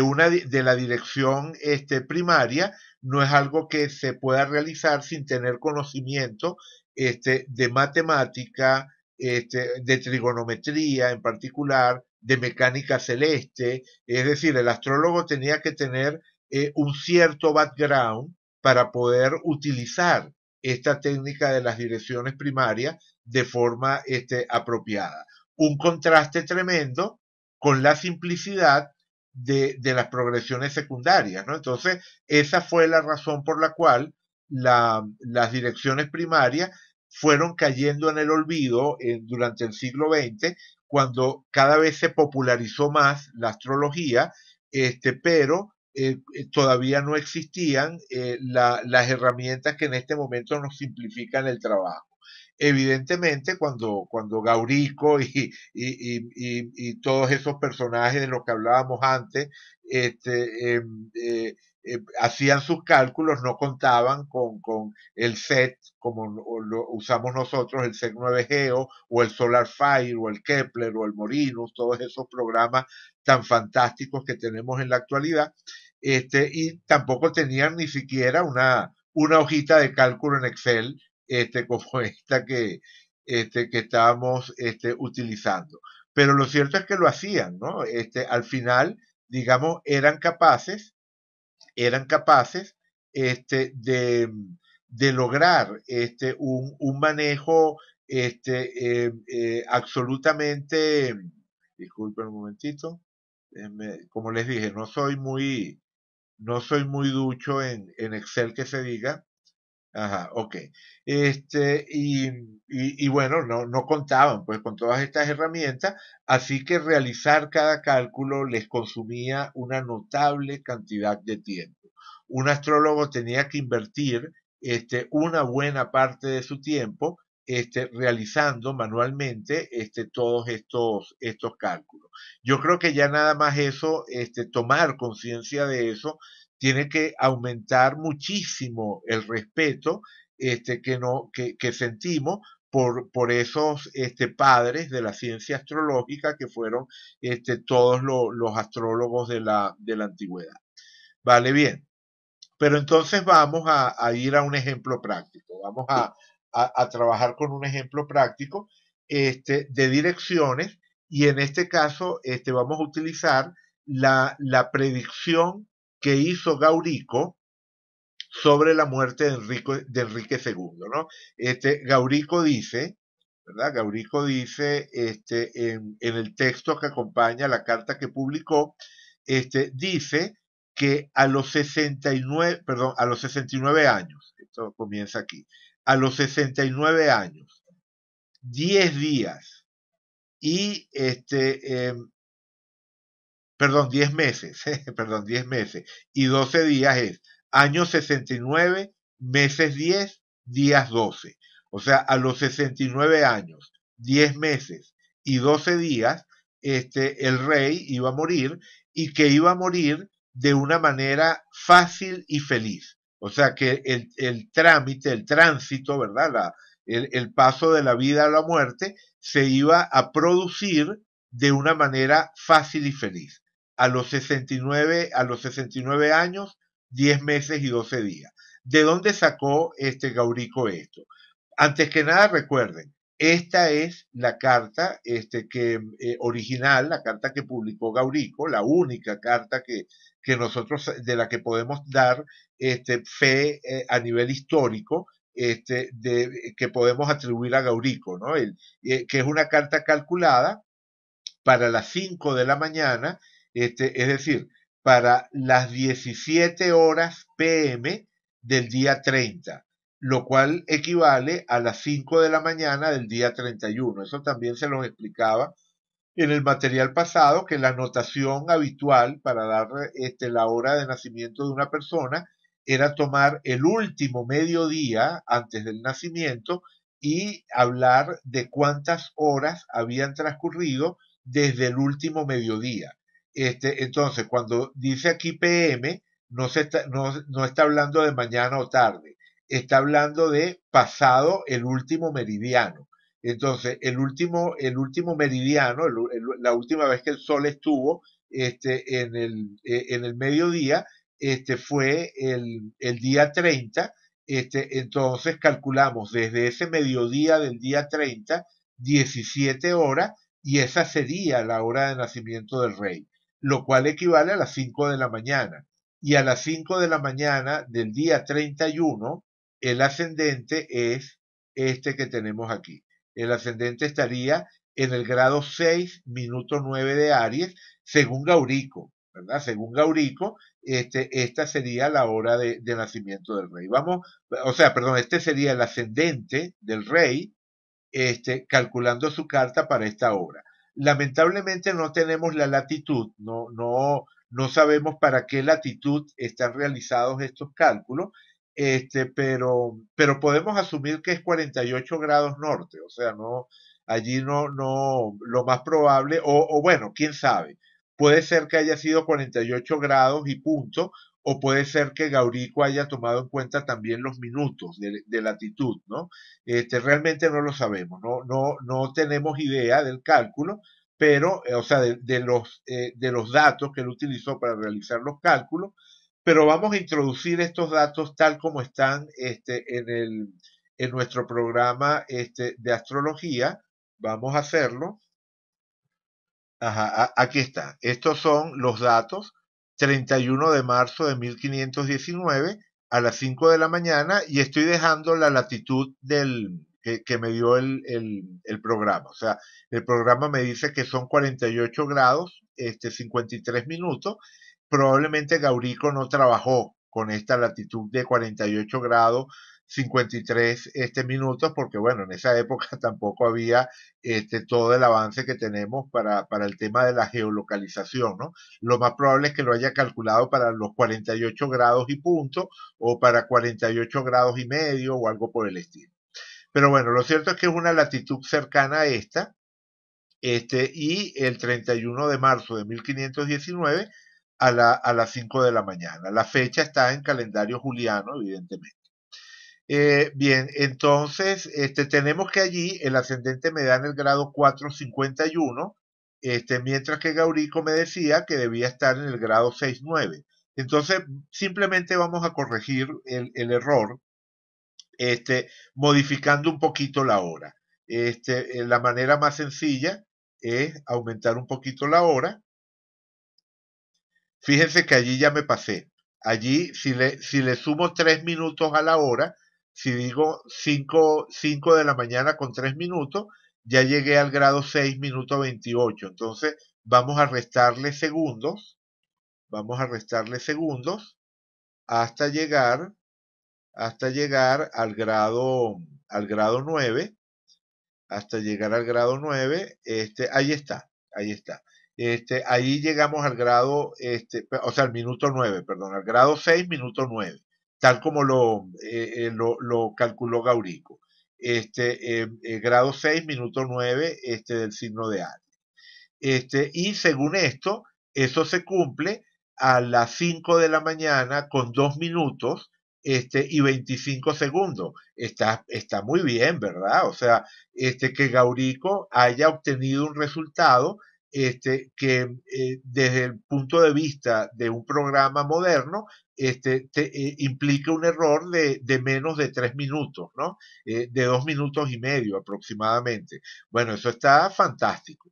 una, de la dirección este, primaria no es algo que se pueda realizar sin tener conocimiento este, de matemática, este, de trigonometría en particular, de mecánica celeste, es decir, el astrólogo tenía que tener eh, un cierto background para poder utilizar esta técnica de las direcciones primarias de forma este, apropiada. Un contraste tremendo con la simplicidad de, las progresiones secundarias, ¿no? Entonces, esa fue la razón por la cual las direcciones primarias fueron cayendo en el olvido durante el siglo XX cuando cada vez se popularizó más la astrología, este, pero eh, eh, todavía no existían eh, las herramientas que en este momento nos simplifican el trabajo evidentemente cuando, cuando Gaurico [laughs] y, todos esos personajes de los que hablábamos antes este, em, eh, hacían sus cálculos, no contaban con, el SET, como lo usamos nosotros, el SET 9 Geo, o el Solar Fire, o el Kepler, o el Morinus, todos esos programas tan fantásticos que tenemos en la actualidad, este, y tampoco tenían ni siquiera una, una hojita de cálculo en Excel, este, como [laughs] esta que, este, que estábamos este, utilizando. Pero lo cierto es que lo hacían, ¿no? Este, al final, digamos, eran capaces eran capaces este, de, de, lograr este, un, un manejo este, em, eh, absolutamente, disculpen un momentito, como les dije, no soy muy, no soy muy ducho en, en Excel que se diga, Ajá, ok. Este, y, y, y bueno, no, no, contaban pues con todas estas herramientas, así que realizar cada cálculo les consumía una notable cantidad de tiempo. Un astrólogo tenía que invertir este, una buena parte de su tiempo este, realizando manualmente este, todos estos, estos cálculos. Yo creo que ya nada más eso, este, tomar conciencia de eso, tiene que aumentar muchísimo el respeto este, que, sentimos por, esos este, padres de la ciencia astrológica que fueron este, todos los astrólogos de la, antigüedad. Vale, bien. Pero entonces vamos a, ir a un ejemplo práctico. Vamos a, trabajar con un ejemplo práctico de direcciones y en este caso vamos a utilizar la predicción que hizo Gaurico sobre la muerte de Enrique, de Enrique II. ¿no? Este, Gaurico dice, ¿verdad? Gaurico dice este, en, el texto que acompaña la carta que publicó, este, dice que a los 69, perdón, a los 69 años, esto comienza aquí, a los 69 años, 10 días y este, eh, perdón, 10 meses, [laughs] perdón, 10 meses y 12 días es año 69, meses 10, días 12. O sea, a los 69 años, 10 meses y 12 días, este, el rey iba a morir y que iba a morir de una manera fácil y feliz. O sea, que el, el trámite, el tránsito, ¿verdad? La, el, el paso de la vida a la muerte se iba a producir de una manera fácil y feliz a los 69, a los años, 10 meses y 12 días. ¿De dónde sacó este Gaurico esto? Antes que nada, recuerden, esta es la carta este, que, eh, original, la carta que publicó Gaurico, la única carta que, que nosotros, de la que podemos dar este, fe eh, a nivel histórico, este, de, que podemos atribuir a Gaurico, ¿no? Eh, que es una carta calculada para las 5 de la mañana este, es decir, para las 17 horas pm del día 30, lo cual equivale a las 5 de la mañana del día 31. Eso también se lo explicaba en el material pasado, que la notación habitual para dar este, la hora de nacimiento de una persona era tomar el último mediodía antes del nacimiento y hablar de cuántas horas habían transcurrido desde el último mediodía. Este, entonces, cuando dice aquí PM, no, está, no, está hablando de mañana o tarde, está hablando de pasado el último meridiano. Entonces, el último, el último meridiano, la última vez que el sol estuvo este, en, el, eh, mediodía, este, fue el, día 30. Este, entonces, calculamos desde ese mediodía del día 30, 17 horas, y esa sería la hora de nacimiento del rey lo cual equivale a las 5 de la mañana. Y a las 5 de la mañana del día 31, el ascendente es este que tenemos aquí. El ascendente estaría en el grado 6, minuto 9 de Aries, según Gaurico, ¿verdad? Según Gaurico, este, esta sería la hora de, nacimiento del rey. Vamos, o sea, perdón, este sería el ascendente del rey, este, calculando su carta para esta hora lamentablemente no tenemos la latitud, no, no, no sabemos para qué latitud están realizados estos cálculos, este, pero, pero podemos asumir que es 48 grados norte, o sea, no, allí no, no, lo más probable, o, o bueno, quién sabe, puede ser que haya sido 48 grados y punto, o puede ser que Gaurico haya tomado en cuenta también los minutos de, latitud, ¿no? Este, realmente no lo sabemos, no, no, no tenemos idea del cálculo, pero, eh, o sea, de, los, eh, de los datos que él utilizó para realizar los cálculos, pero vamos a introducir estos datos tal como están este, en, en nuestro programa este, de astrología, vamos a hacerlo. Ajá, aquí está. Estos son los datos 31 de marzo de 1519 a las 5 de la mañana y estoy dejando la latitud del, que, me dio el, el, programa. O sea, el programa me dice que son 48 grados, este, 53 minutos. Probablemente Gaurico no trabajó con esta latitud de 48 grados 53 este, minutos, porque bueno, en esa época [laughs] tampoco había este, todo el avance que tenemos para, para el tema de la geolocalización, ¿no? Lo más probable es que lo haya calculado para los 48 grados y punto, o para 48 grados y medio, o algo por el estilo. Pero bueno, lo cierto es que es una latitud cercana a esta, este, y el 31 de marzo de 1519 a, la, a las 5 de la mañana. La fecha está en calendario juliano, evidentemente. Eh, bien, entonces este, tenemos que allí el ascendente me da en el grado 451, este, mientras que Gaurico me decía que debía estar en el grado 69. Entonces, simplemente vamos a corregir el, error, este, modificando un poquito la hora. Este, eh, la manera más sencilla es aumentar un poquito la hora. Fíjense que allí ya me pasé. Allí, si le, si le sumo tres minutos a la hora, si digo 5, 5 de la mañana con 3 minutos, ya llegué al grado 6 minuto 28. Entonces vamos a restarle segundos, vamos a restarle segundos hasta llegar, hasta llegar al grado, al grado 9, hasta llegar al grado 9, este, ahí está, ahí está. Este, ahí llegamos al grado, este, o sea, al minuto 9, perdón, al grado 6, minuto 9 tal como eh, eh, lo, lo, calculó Gaurico. Este, em, eh, grado 6, minuto 9 este, del signo de Aries. Este, y según esto, eso se cumple a las 5 de la mañana con 2 minutos este, y 25 segundos. Está, está muy bien, ¿verdad? O sea, este, que Gaurico haya obtenido un resultado este, que eh, desde el punto de vista de un programa moderno este, eh, implica un error de, de, menos de tres minutos, ¿no? Eh, de dos minutos y medio aproximadamente. Bueno, eso está fantástico.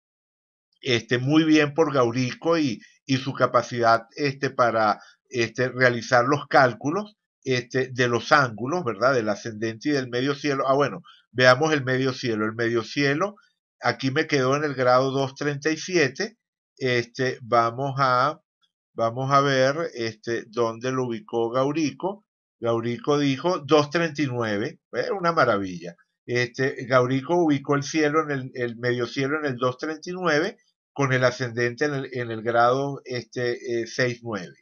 Este, muy bien por Gaurico y, y su capacidad este, para este, realizar los cálculos este, de los ángulos, ¿verdad? Del ascendente y del medio cielo. Ah, bueno, veamos el medio cielo. El medio cielo aquí me quedó en el grado 237. Este, vamos, a, vamos a ver este, dónde lo ubicó Gaurico. Gaurico dijo 239, eh, una maravilla. Este, Gaurico ubicó el cielo en el, medio cielo en el 239 con el ascendente en el, grado este, 69. Eh,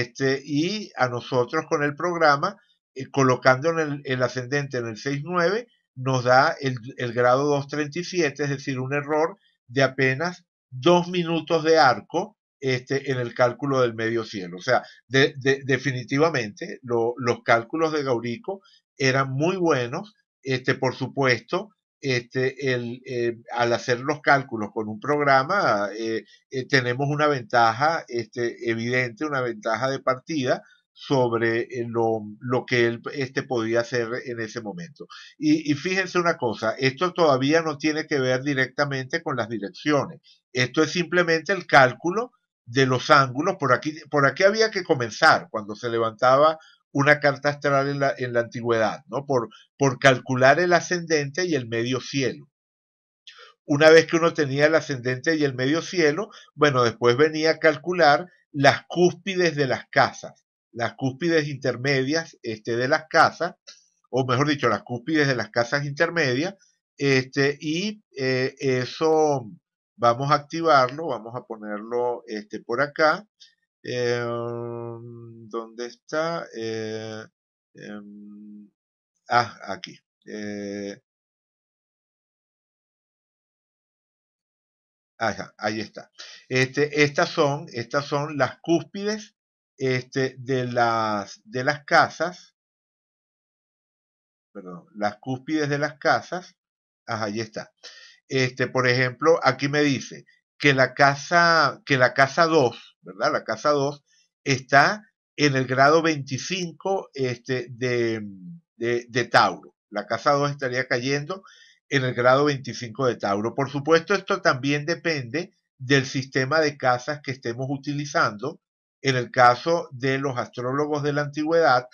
este, y a nosotros con el programa, eh, colocando el, el ascendente en el 69, nos da el, el grado 237, es decir, un error de apenas dos minutos de arco este, en el cálculo del medio cielo. O sea, de, definitivamente los cálculos de Gaurico eran muy buenos. Este, por supuesto, este, el, eh, al hacer los cálculos con un programa, eh, eh, tenemos una ventaja este, evidente, una ventaja de partida, sobre eh, lo, que él, este podía hacer en ese momento. Y, fíjense una cosa, esto todavía no tiene que ver directamente con las direcciones, esto es simplemente el cálculo de los ángulos, por aquí, por aquí había que comenzar cuando se levantaba una carta astral en la, antigüedad, ¿no? Por, por calcular el ascendente y el medio cielo una vez que uno tenía el ascendente y el medio cielo, bueno, después venía a calcular las cúspides de las casas las cúspides intermedias este, de las casas, o mejor dicho, las cúspides de las casas intermedias, este, y eh, eso vamos a activarlo, vamos a ponerlo este, por acá. Em, ¿Dónde está? Eh, em, ah, aquí. Eh, ahí está. Este, estas, son, estas son las cúspides este, de, las, de las casas, perdón, las cúspides de las casas, ahí está. Este, por ejemplo, aquí me dice que la casa, que la casa 2, ¿verdad? La casa 2 está en el grado 25 este, de, de, de Tauro. La casa 2 estaría cayendo en el grado 25 de Tauro. Por supuesto, esto también depende del sistema de casas que estemos utilizando en el caso de los astrólogos de la antigüedad,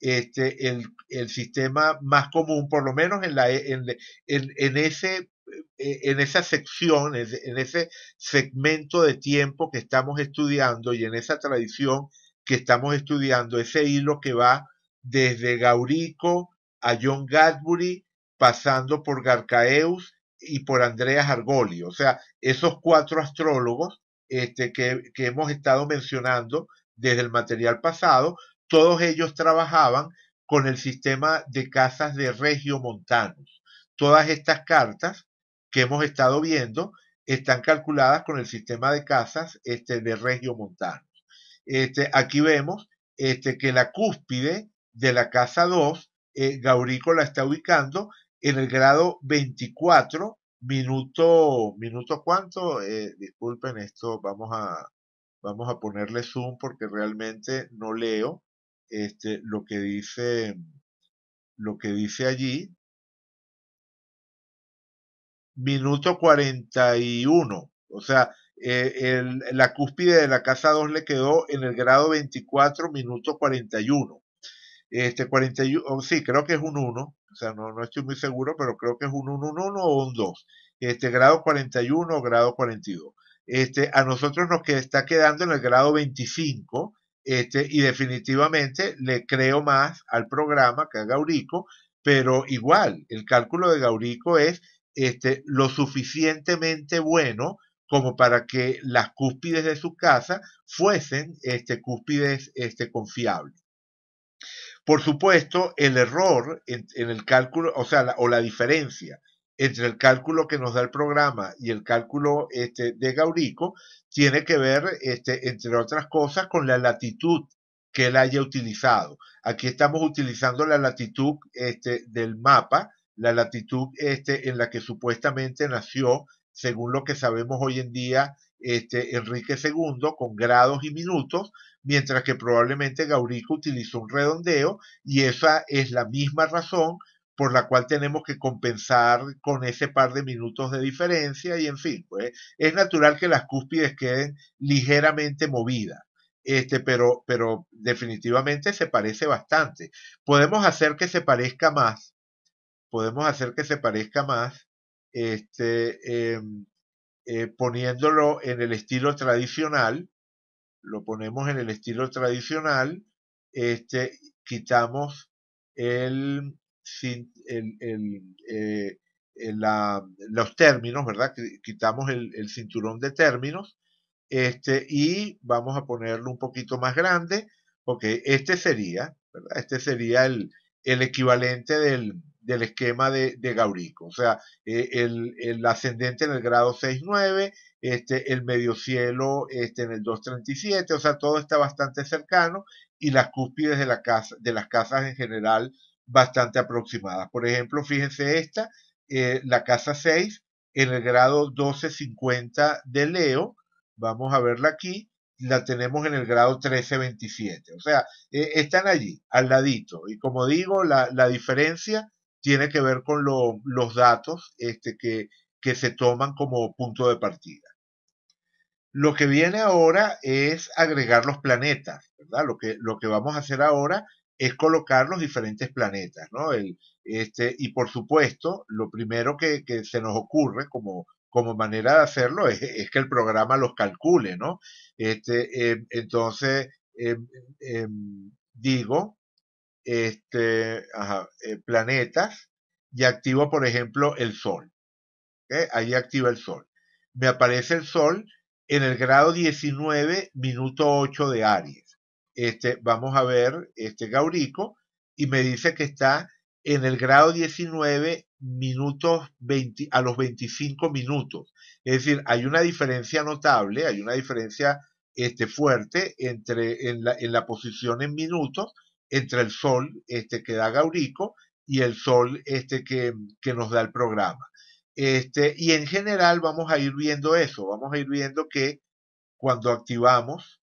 este, el, sistema más común, por lo menos en, la, en, en, ese eh, en esa sección, en ese segmento de tiempo que estamos estudiando y en esa tradición que estamos estudiando, ese hilo que va desde Gaurico a John Gadbury, pasando por Garcaeus y por Andreas Argoli. O sea, esos cuatro astrólogos este, que, hemos estado mencionando desde el material pasado, todos ellos trabajaban con el sistema de casas de regio montanos. Todas estas cartas que hemos estado viendo están calculadas con el sistema de casas este, de regio Este, aquí vemos este, que la cúspide de la casa 2, eh, Gaurico la está ubicando en el grado 24 Minuto, minuto cuánto, eh, disculpen esto, vamos a, vamos a ponerle zoom porque realmente no leo este, lo que dice, lo que dice allí. Minuto 41, o sea, eh, el, la cúspide de la casa 2 le quedó en el grado 24, minuto 41. Este 41, sí, creo que es un 1, o sea, no, estoy muy seguro, pero creo que es un 1, un 1 o un 2. Este grado 41 o grado 42. Este, a nosotros nos está quedando en el grado 25, este, y definitivamente le creo más al programa que a Gaurico, pero igual, el cálculo de Gaurico es este, lo suficientemente bueno como para que las cúspides de su casa fuesen este, cúspides este, confiables. Por supuesto, el error en, el cálculo, o sea, o la diferencia entre el cálculo que nos da el programa y el cálculo este, de Gaurico tiene que ver, este, entre otras cosas, con la latitud que él haya utilizado. Aquí estamos utilizando la latitud este, del mapa, la latitud este, en la que supuestamente nació, según lo que sabemos hoy en día, este, Enrique II, con grados y minutos, mientras que probablemente Gaurico utilizó un redondeo y esa es la misma razón por la cual tenemos que compensar con ese par de minutos de diferencia y en fin, pues es natural que las cúspides queden ligeramente movidas. Este, pero, pero definitivamente se parece bastante. Podemos hacer que se parezca más. Podemos hacer que se parezca más este, em, eh, poniéndolo en el estilo tradicional, lo ponemos en el estilo tradicional, este, quitamos el, eh, los términos, ¿verdad? Quitamos el, cinturón de términos este, y vamos a ponerlo un poquito más grande, porque este sería, ¿verdad? Este sería el, equivalente del, del esquema de, Gaurico. O sea, e, el, ascendente en el grado 6.9, este, el cielo este, en el 2.37, o sea, todo está bastante cercano y las cúspides de, la casa, de las casas en general bastante aproximadas. Por ejemplo, fíjense esta, eh, la casa 6 en el grado 12.50 de Leo, vamos a verla aquí, la tenemos en el grado 1327. O sea, e, están allí, al ladito. Y como digo, la, la diferencia tiene que ver con los datos este, que, se toman como punto de partida. Lo que viene ahora es agregar los planetas, ¿verdad? Lo que, lo que vamos a hacer ahora es colocar los diferentes planetas, ¿no? este, y por supuesto, lo primero que, se nos ocurre como, como manera de hacerlo es, que el programa los calcule, ¿no? Este, em, entonces, em, em, digo este, eh, planetas y activo, por ejemplo, el Sol. Ahí activa el Sol. Me aparece el Sol en el grado 19, minuto 8 de Aries. Este, vamos a ver este Gaurico y me dice que está en el grado 19, minutos 20, a los 25 minutos. Es decir, hay una diferencia notable, hay una diferencia este, fuerte entre en la, en la posición en minutos entre el sol este, que da Gaurico y el sol este, que, que nos da el programa. Este, y en general vamos a ir viendo eso, vamos a ir viendo que cuando activamos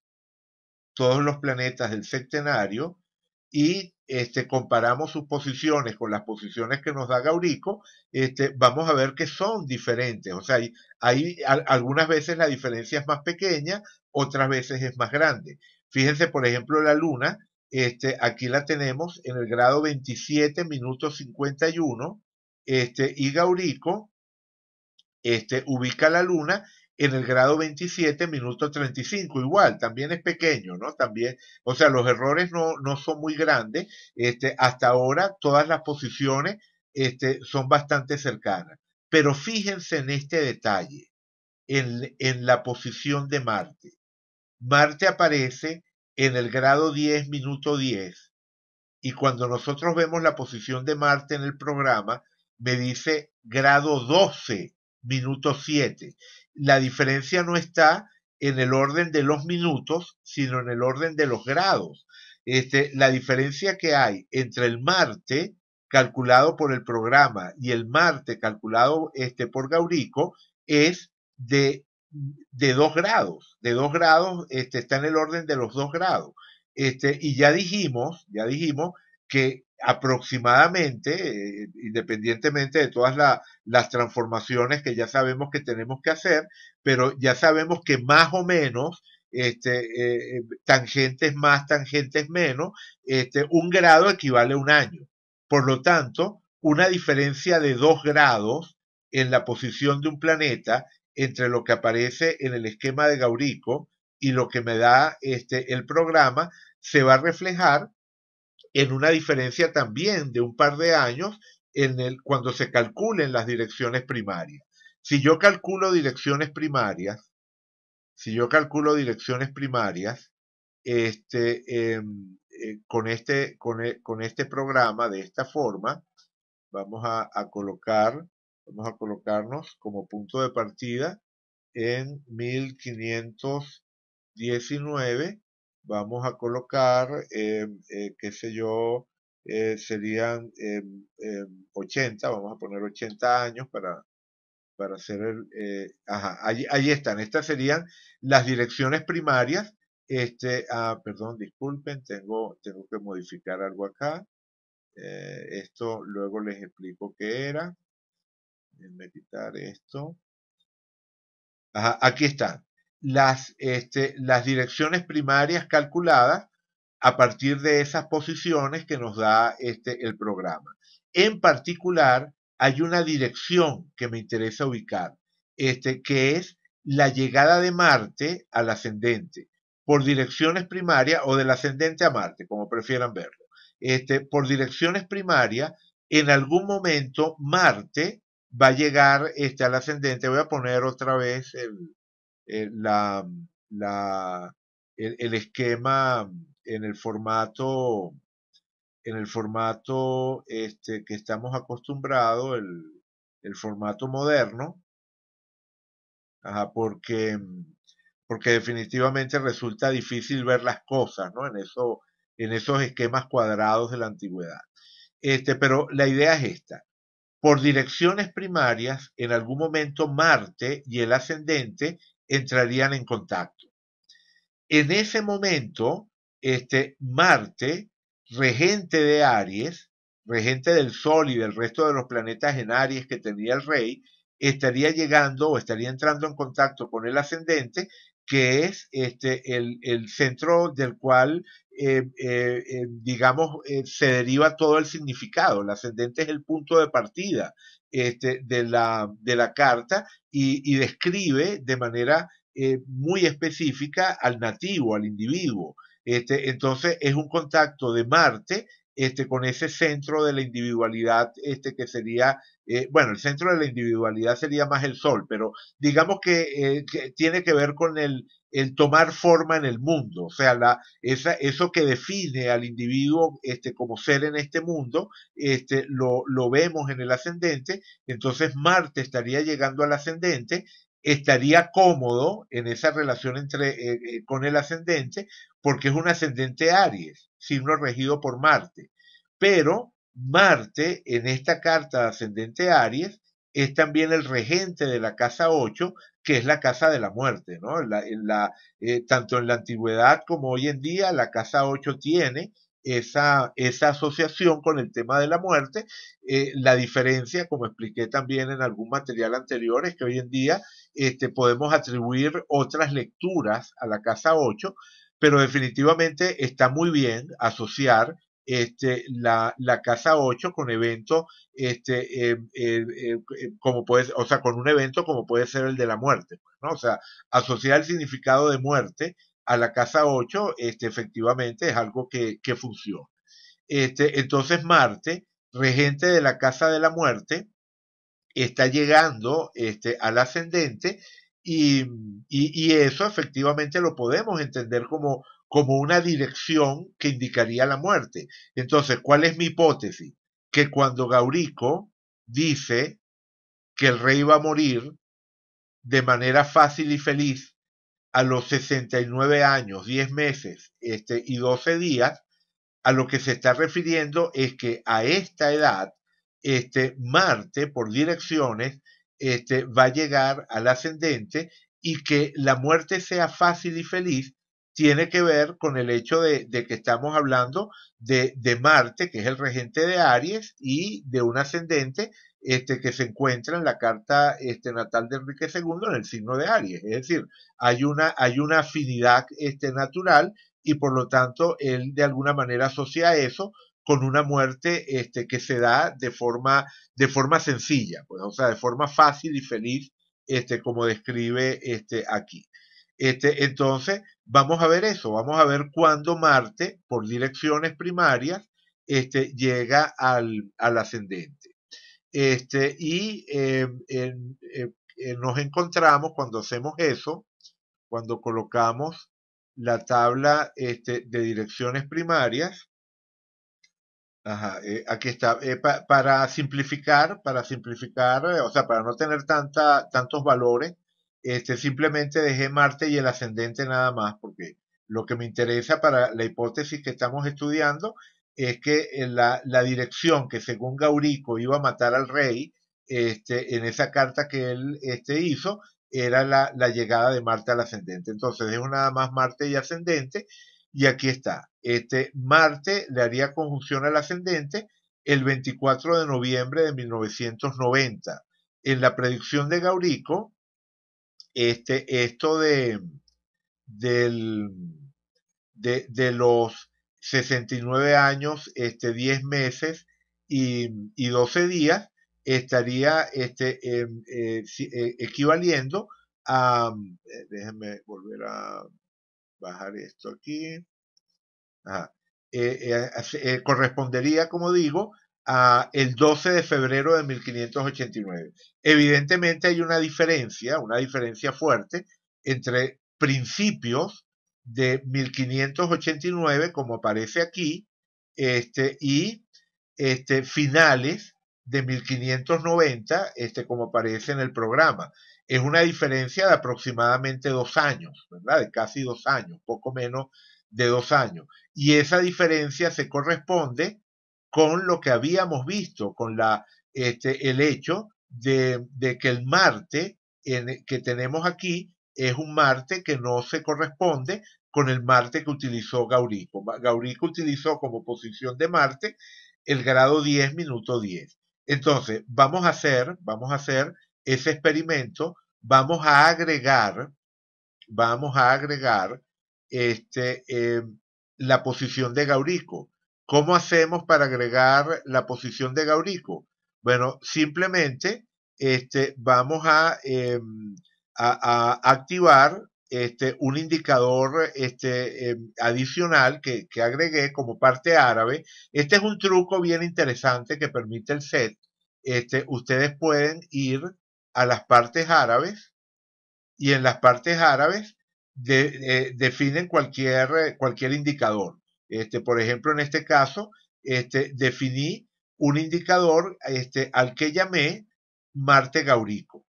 todos los planetas del septenario y este, comparamos sus posiciones con las posiciones que nos da Gaurico, este, vamos a ver que son diferentes. O sea, hay, algunas veces la diferencia es más pequeña, otras veces es más grande. Fíjense, por ejemplo, la Luna este, aquí la tenemos en el grado 27, minuto 51. Este, y Gaurico este, ubica la luna en el grado 27, minuto 35. Igual, también es pequeño, ¿no? También, o sea, los errores no, no son muy grandes. Este, hasta ahora, todas las posiciones este, son bastante cercanas. Pero fíjense en este detalle, en, en la posición de Marte. Marte aparece en el grado 10, minuto 10, y cuando nosotros vemos la posición de Marte en el programa, me dice grado 12, minuto 7. La diferencia no está en el orden de los minutos, sino en el orden de los grados. Este, la diferencia que hay entre el Marte calculado por el programa y el Marte calculado este, por Gaurico es de de dos grados, de dos grados, este, está en el orden de los dos grados. Este, y ya dijimos, ya dijimos que aproximadamente, eh, independientemente de todas las transformaciones que ya sabemos que tenemos que hacer, pero ya sabemos que más o menos, este, eh, eh, tangentes más, tangentes menos, este, un grado equivale a un año. Por lo tanto, una diferencia de dos grados en la posición de un planeta entre lo que aparece en el esquema de Gaurico y lo que me da este, el programa se va a reflejar en una diferencia también de un par de años en el, cuando se calculen las direcciones primarias. Si yo calculo direcciones primarias, si yo calculo direcciones primarias, este, em, eh, con, este, eh, con, este programa de esta forma, vamos a colocar Vamos a colocarnos como punto de partida en 1519. Vamos a colocar, em, eh, qué sé yo, eh, serían 80, em, em, vamos a poner 80 años para, para hacer el... Eh, ajá, ahí, están, estas serían las direcciones primarias. Este, ah, perdón, disculpen, tengo, tengo que modificar algo acá. esto luego les explico qué era esto. aquí están. Las, este, las direcciones primarias calculadas a partir de esas posiciones que nos da este, el programa. En particular, hay una dirección que me interesa ubicar, este, que es la llegada de Marte al ascendente, por direcciones primarias o del ascendente a Marte, como prefieran verlo. Este, por direcciones primarias, en algún momento Marte va a llegar este, al ascendente. Voy a poner otra vez el, la, la, el, esquema en el formato en el formato este, que estamos acostumbrados, el, el formato moderno, porque, porque definitivamente resulta difícil ver las cosas ¿no? en, en esos esquemas cuadrados de la antigüedad. Este, pero la idea es esta. Por direcciones primarias, en algún momento Marte y el ascendente entrarían en contacto. En ese momento, este Marte, regente de Aries, regente del Sol y del resto de los planetas en Aries que tenía el rey, estaría llegando o estaría entrando en contacto con el ascendente, que es este, el, el centro del cual eh, eh, eh, digamos, se deriva todo el significado. El ascendente es el punto de partida este, de, la, de, la, carta y, describe de manera muy específica al nativo, al individuo. Este, entonces es un contacto de Marte este, con ese centro de la individualidad, este, que sería, bueno, el centro de la individualidad sería más el Sol, pero digamos que tiene que ver con el, el tomar forma en el mundo, o sea, la, eso que define al individuo este, como ser en este mundo, este, lo, vemos en el ascendente, entonces Marte estaría llegando al ascendente, estaría cómodo en esa relación entre, eh, eh, con el ascendente, porque es un ascendente Aries, signo regido por Marte, pero Marte en esta carta de ascendente Aries es también el regente de la casa 8, que es la casa de la muerte, ¿no? Eh, tanto en la antigüedad como hoy en día, la casa 8 tiene esa, esa asociación con el tema de la muerte. Eh, la diferencia, como expliqué también en algún material anterior, es que hoy en día este, podemos atribuir otras lecturas a la casa 8, pero definitivamente está muy bien asociar este, la, la Casa 8 con evento, este, eh, eh, eh, como puede, o sea, con un evento como puede ser el de la muerte, ¿no? O sea, asociar el significado de muerte a la Casa 8, este, efectivamente es algo que, funciona. Este, entonces Marte, regente de la Casa de la Muerte, está llegando este, al ascendente y, eso efectivamente lo podemos entender como, como una dirección que indicaría la muerte. Entonces, ¿cuál es mi hipótesis? Que cuando Gaurico dice que el rey va a morir de manera fácil y feliz a los 69 años, 10 meses este, y 12 días, a lo que se está refiriendo es que a esta edad, este, Marte, por direcciones, este, va a llegar al ascendente y que la muerte sea fácil y feliz tiene que ver con el hecho de, que estamos hablando de, Marte, que es el regente de Aries, y de un ascendente este, que se encuentra en la carta este, natal de Enrique II en el signo de Aries. Es decir, hay una, hay una afinidad este, natural y por lo tanto él de alguna manera asocia eso con una muerte este, que se da de forma, de forma sencilla, pues, o sea, de forma fácil y feliz, este, como describe este, aquí. Este, entonces, vamos a ver eso, vamos a ver cuándo Marte, por direcciones primarias, este, llega al, ascendente. Este, y em, em, eh, nos encontramos cuando hacemos eso, cuando colocamos la tabla de direcciones primarias. Eh, aquí está. Eh, para simplificar, para simplificar, o sea, para no tener tanta, tantos valores, este, simplemente dejé Marte y el ascendente nada más, porque lo que me interesa para la hipótesis que estamos estudiando es que eh, la, la dirección que según Gaurico iba a matar al rey, este, en esa carta que él este, hizo, era la, llegada de Marte al ascendente. Entonces dejo nada más Marte y ascendente, y aquí está. Este, Marte le haría conjunción al ascendente el 24 de noviembre de 1990. En la predicción de Gaurico, este, esto de, del, de, de, los 69 años, este, 10 meses y, y 12 días, estaría este, em, eh, eh, equivaliendo a... Eh, Déjenme volver a bajar esto aquí. correspondería, como digo, a el 12 de febrero de 1589. Evidentemente hay una diferencia, una diferencia fuerte entre principios de 1589, como aparece aquí, este, y este, finales de 1590, este, como aparece en el programa. Es una diferencia de aproximadamente dos años, ¿verdad? De casi dos años, poco menos de dos años. Y esa diferencia se corresponde con lo que habíamos visto, con la, este, el hecho de, que el Marte que tenemos aquí es un Marte que no se corresponde con el Marte que utilizó Gaurico. Gaurico utilizó como posición de Marte el grado 10, minuto 10. Entonces, vamos a hacer, vamos a hacer ese experimento, vamos a agregar, vamos a agregar este, eh, la posición de Gaurico. ¿Cómo hacemos para agregar la posición de Gaurico? Bueno, simplemente este, vamos a, em, a, activar este, un indicador este, em, adicional que, que, agregué como parte árabe. Este es un truco bien interesante que permite el set. Este, ustedes pueden ir a las partes árabes y en las partes árabes eh, definen cualquier, cualquier indicador. Este, por ejemplo, en este caso, este, definí un indicador este, al que llamé Marte Gaurico.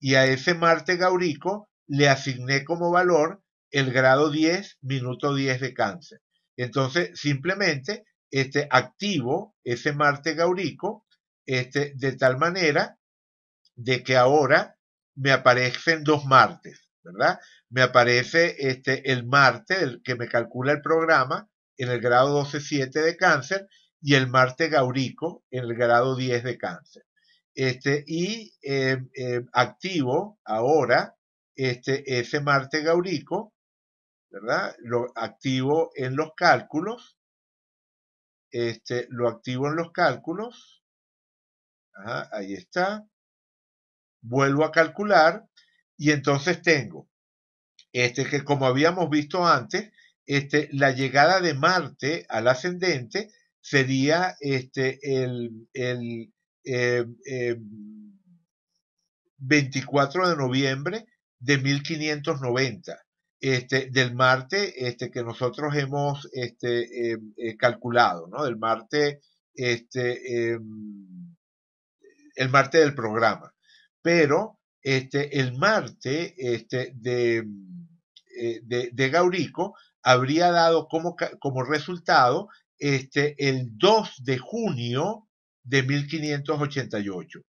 Y a ese Marte Gaurico le asigné como valor el grado 10, minuto 10 de cáncer. Entonces, simplemente este, activo ese Marte Gaurico este, de tal manera de que ahora me aparecen dos martes, ¿verdad? Me aparece este, el Marte, que me calcula el programa, en el grado 12-7 de cáncer y el Marte Gaurico en el grado 10 de cáncer. Este, y em, em, activo ahora este, ese Marte Gaurico, ¿verdad? Lo activo en los cálculos, este, lo activo en los cálculos, ahí está, vuelvo a calcular y entonces tengo, este que como habíamos visto antes, este, la llegada de Marte al ascendente sería este, el, 24 eh, eh, de noviembre de 1590. Este, del Marte este, que nosotros hemos este, eh, calculado, ¿no? Del Marte, este, el Marte del programa. Pero este, el Marte este, de, de Gaurico habría dado como, como resultado este, el 2 de junio de 1588.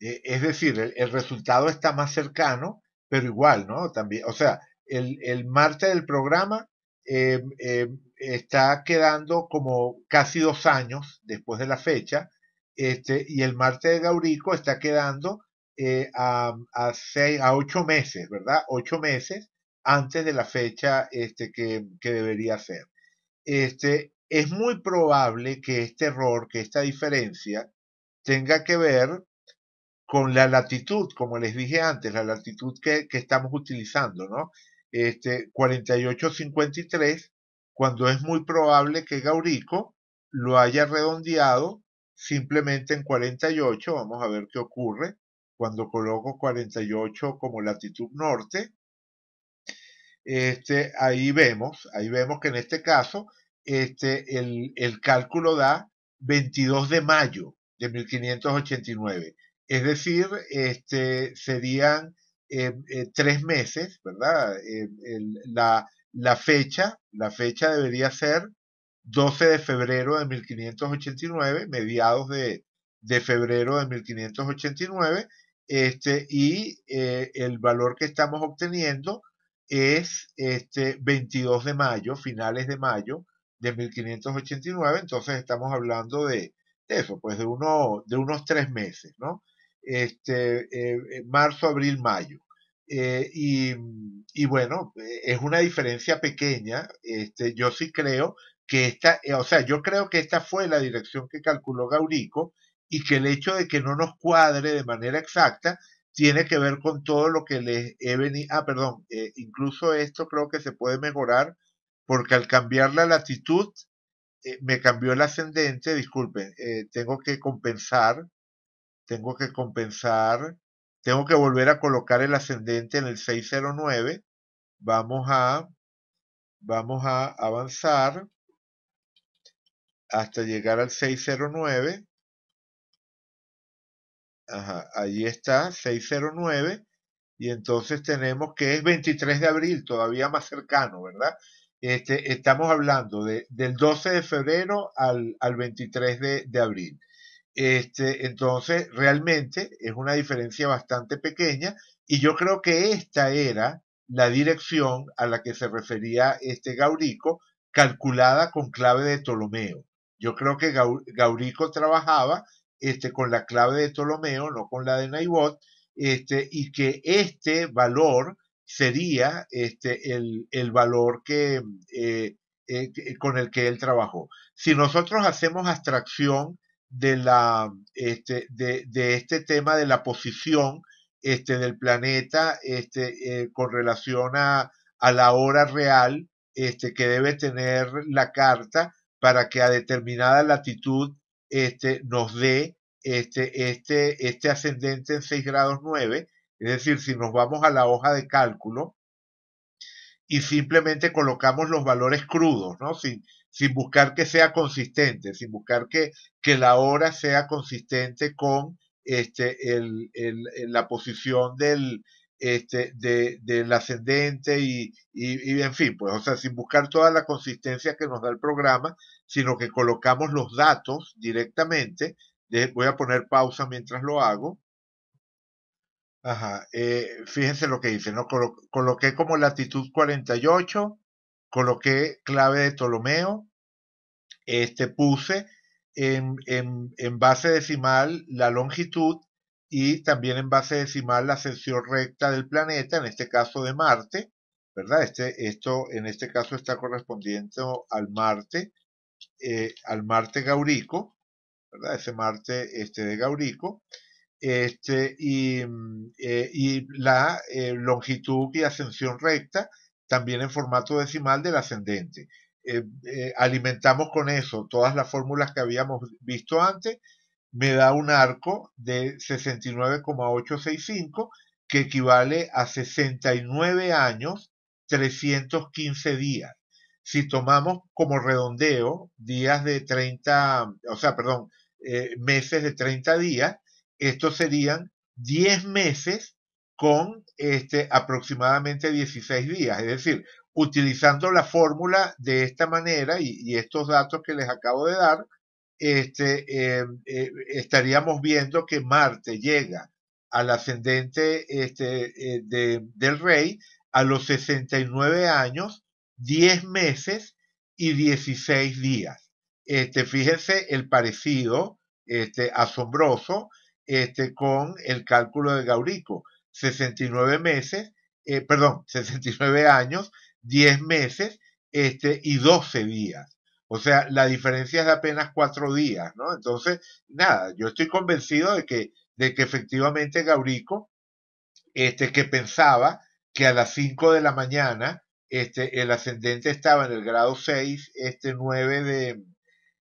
E, es decir, el, resultado está más cercano, pero igual, ¿no? También, o sea, el, el martes del programa eh, eh, está quedando como casi dos años después de la fecha, este, y el martes de Gaurico está quedando eh, a, a, seis, a ocho meses, ¿verdad? Ocho meses antes de la fecha este, que, debería ser. Este, es muy probable que este error, que esta diferencia, tenga que ver con la latitud, como les dije antes, la latitud que, estamos utilizando, ¿no? Este, cuando es muy probable que Gaurico lo haya redondeado simplemente en 48, vamos a ver qué ocurre, cuando coloco 48 como latitud norte, este, ahí vemos, ahí vemos que en este caso este, el, cálculo da 22 de mayo de 1589. Es decir, este, serían eh, eh, tres meses, ¿verdad? Eh, la, fecha, la fecha debería ser 12 de febrero de 1589, mediados de, de febrero de 1589, este, y el valor que estamos obteniendo es este 22 de mayo, finales de mayo de 1589, entonces estamos hablando de, eso, pues de, uno, de unos tres meses, ¿no? Este, eh, eh, marzo, abril, mayo. Eh, y, bueno, es una diferencia pequeña, este, yo sí creo que esta, o sea, yo creo que esta fue la dirección que calculó Gaurico y que el hecho de que no nos cuadre de manera exacta tiene que ver con todo lo que les he venido, ah, perdón, eh, incluso esto creo que se puede mejorar porque al cambiar la latitud eh, me cambió el ascendente, disculpen, eh, tengo que compensar, tengo que compensar, tengo que volver a colocar el ascendente en el 609, vamos a, vamos a avanzar hasta llegar al 609, Ajá, allí está, 609. Y entonces tenemos que es 23 de abril, todavía más cercano, ¿verdad? Este, estamos hablando de, del 12 de febrero al, 23 de, abril. Este, entonces, realmente es una diferencia bastante pequeña y yo creo que esta era la dirección a la que se refería este Gaurico, calculada con clave de Ptolomeo. Yo creo que Gaurico trabajaba este, con la clave de Ptolomeo, no con la de Naibot, este, y que este valor sería este, el, valor eh, eh, que, con el que él trabajó. Si nosotros hacemos abstracción de, la, este, de, este tema de la posición este, del planeta este, eh, con relación a, a, la hora real este, que debe tener la carta para que a determinada latitud este, nos dé este, este, este ascendente en 6 grados 9, es decir, si nos vamos a la hoja de cálculo y simplemente colocamos los valores crudos, ¿no? sin, sin buscar que sea consistente, sin buscar que, que la hora sea consistente con este, el, la posición del, este, del ascendente y, y, en fin, pues, o sea, sin buscar toda la consistencia que nos da el programa, sino que colocamos los datos directamente. voy a poner pausa mientras lo hago. Ajá, eh, fíjense lo que dice, ¿no? coloqué como latitud 48, coloqué clave de Ptolomeo, este, puse en base decimal la longitud y también en base decimal la ascensión recta del planeta, en este caso de Marte, ¿verdad? Este, esto en este caso está correspondiente al Marte, eh, al Marte Gaurico, ¿verdad? Ese Marte este de Gaurico, este, y, mm, eh, y la eh, longitud y ascensión recta también en formato decimal del ascendente. alimentamos con eso todas las fórmulas que habíamos visto antes me da un arco de 69,865 que equivale a 69 años 315 días. Si tomamos como redondeo días de 30, o sea, perdón, eh, meses de 30 días, estos serían 10 meses con este, aproximadamente 16 días. Es decir, utilizando la fórmula de esta manera y estos datos que les acabo de dar, este, eh, eh, estaríamos viendo que Marte llega al ascendente este, eh, de, del rey a los 69 años, 10 meses y 16 días. Este, fíjense el parecido asombroso con el cálculo de Gaurico. 69 meses, perdón, 69 años, 10 meses y 12 días. O sea, la diferencia es de apenas cuatro días, ¿no? Entonces, nada, yo estoy convencido de que, de que efectivamente Gaurico, este, que pensaba que a las cinco de la mañana este, el ascendente estaba en el grado seis, este nueve de,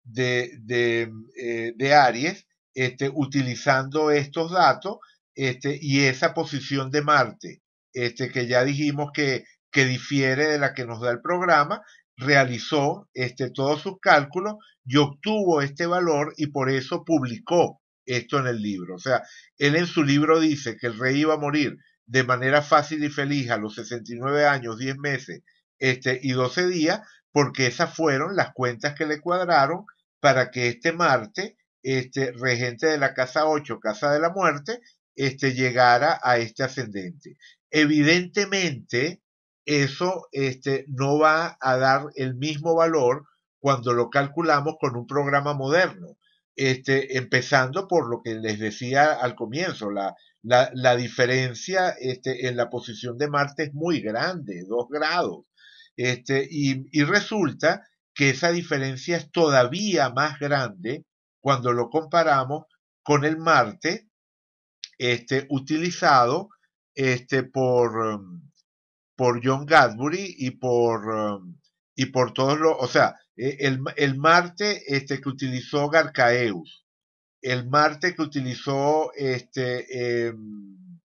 de, de, eh, de Aries, este, utilizando estos datos este, y esa posición de Marte, este, que ya dijimos que, que difiere de la que nos da el programa, realizó este, todos sus cálculos y obtuvo este valor y por eso publicó esto en el libro. O sea, él en su libro dice que el rey iba a morir de manera fácil y feliz a los 69 años, 10 meses este, y 12 días, porque esas fueron las cuentas que le cuadraron para que este Marte, este regente de la casa 8, casa de la muerte, este llegara a este ascendente. Evidentemente, eso este, no va a dar el mismo valor cuando lo calculamos con un programa moderno. Este, empezando por lo que les decía al comienzo, la, la, diferencia este, en la posición de Marte es muy grande, dos grados. Este, y, y, resulta que esa diferencia es todavía más grande cuando lo comparamos con el Marte este utilizado este por, um, por John Gadbury y por, um, y por todos los, o sea, e, el, Marte este, que utilizó Garcaeus, el Marte que utilizó este, em,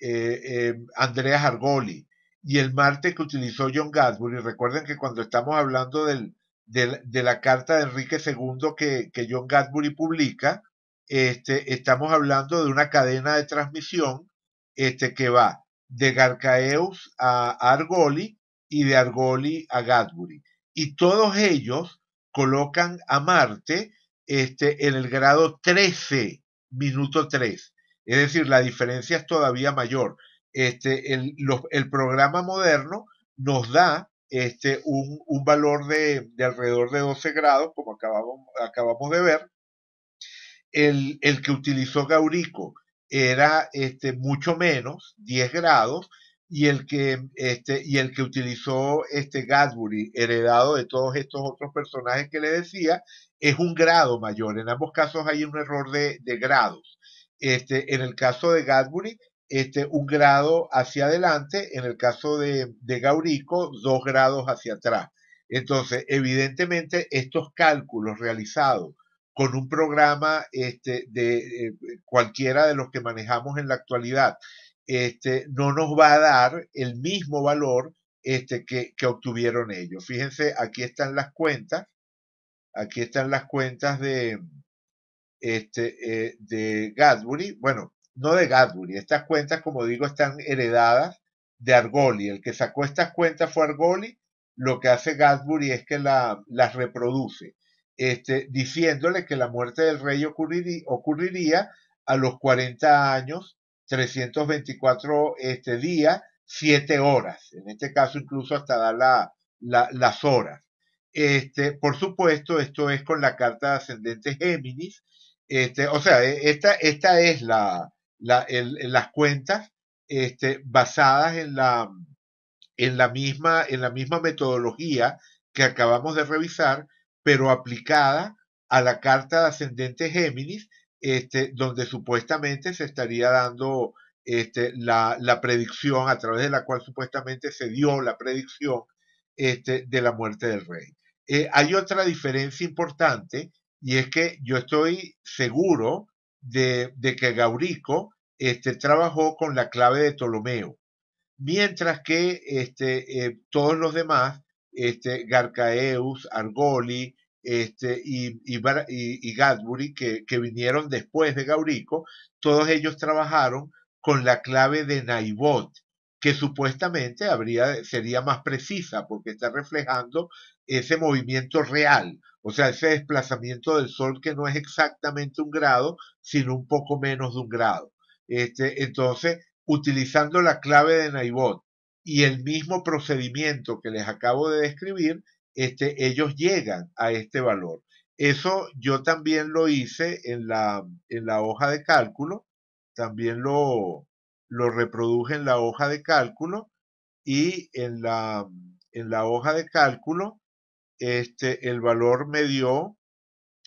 eh, em, Andrea Argoli y el Marte que utilizó John Gadbury. Recuerden que cuando estamos hablando del, de la carta de Enrique II que, que John Gadbury publica, este, estamos hablando de una cadena de transmisión este, que va de Garcaeus a Argoli y de Argoli a Gadbury. Y todos ellos colocan a Marte este, en el grado 13, minuto 3. Es decir, la diferencia es todavía mayor. Este, el, programa moderno nos da este, un, valor de, alrededor de 12 grados, como acabamos, acabamos de ver. El, el que utilizó Gaurico era este, mucho menos, 10 grados, y el que, este, y el que utilizó este Gadbury, heredado de todos estos otros personajes que le decía, es un grado mayor. En ambos casos hay un error de, de grados. Este, en el caso de Gadbury, este, un grado hacia adelante, en el caso de, de Gaurico, dos grados hacia atrás. Entonces, evidentemente, estos cálculos realizados con un programa este, de eh, cualquiera de los que manejamos en la actualidad, este, no nos va a dar el mismo valor este, que, obtuvieron ellos. Fíjense, aquí están las cuentas, aquí están las cuentas de, este, eh, de Gadbury, bueno, no de Gadbury, estas cuentas, como digo, están heredadas de Argoli. El que sacó estas cuentas fue Argoli, lo que hace Gadbury es que la, las reproduce. Este, diciéndole que la muerte del rey ocurriría, a los 40 años, 324 este, días, 7 horas, en este caso incluso hasta dar las horas. Este, por supuesto, esto es con la carta de ascendente Géminis, este, o sea, e-, esta, esta es la, las cuentas este, basadas en la, en, la misma, en la misma metodología que acabamos de revisar, pero aplicada a la carta de ascendente Géminis, este, donde supuestamente se estaría dando este, la, predicción, a través de la cual supuestamente se dio la predicción este, de la muerte del rey. Eh, hay otra diferencia importante y es que yo estoy seguro de, que Gaurico este, trabajó con la clave de Ptolomeo, mientras que este, eh, todos los demás este, Garcaeus, Argoli este, y, y, Gadbury, que, vinieron después de Gaurico, todos ellos trabajaron con la clave de Naibot, que supuestamente habría, sería más precisa porque está reflejando ese movimiento real, o sea, ese desplazamiento del Sol que no es exactamente un grado, sino un poco menos de un grado. Este, entonces, utilizando la clave de Naibot y el mismo procedimiento que les acabo de describir, este, ellos llegan a este valor. Eso yo también lo hice en la, en la hoja de cálculo, también lo, lo reproduje en la hoja de cálculo y en la, en la hoja de cálculo este, el valor me dio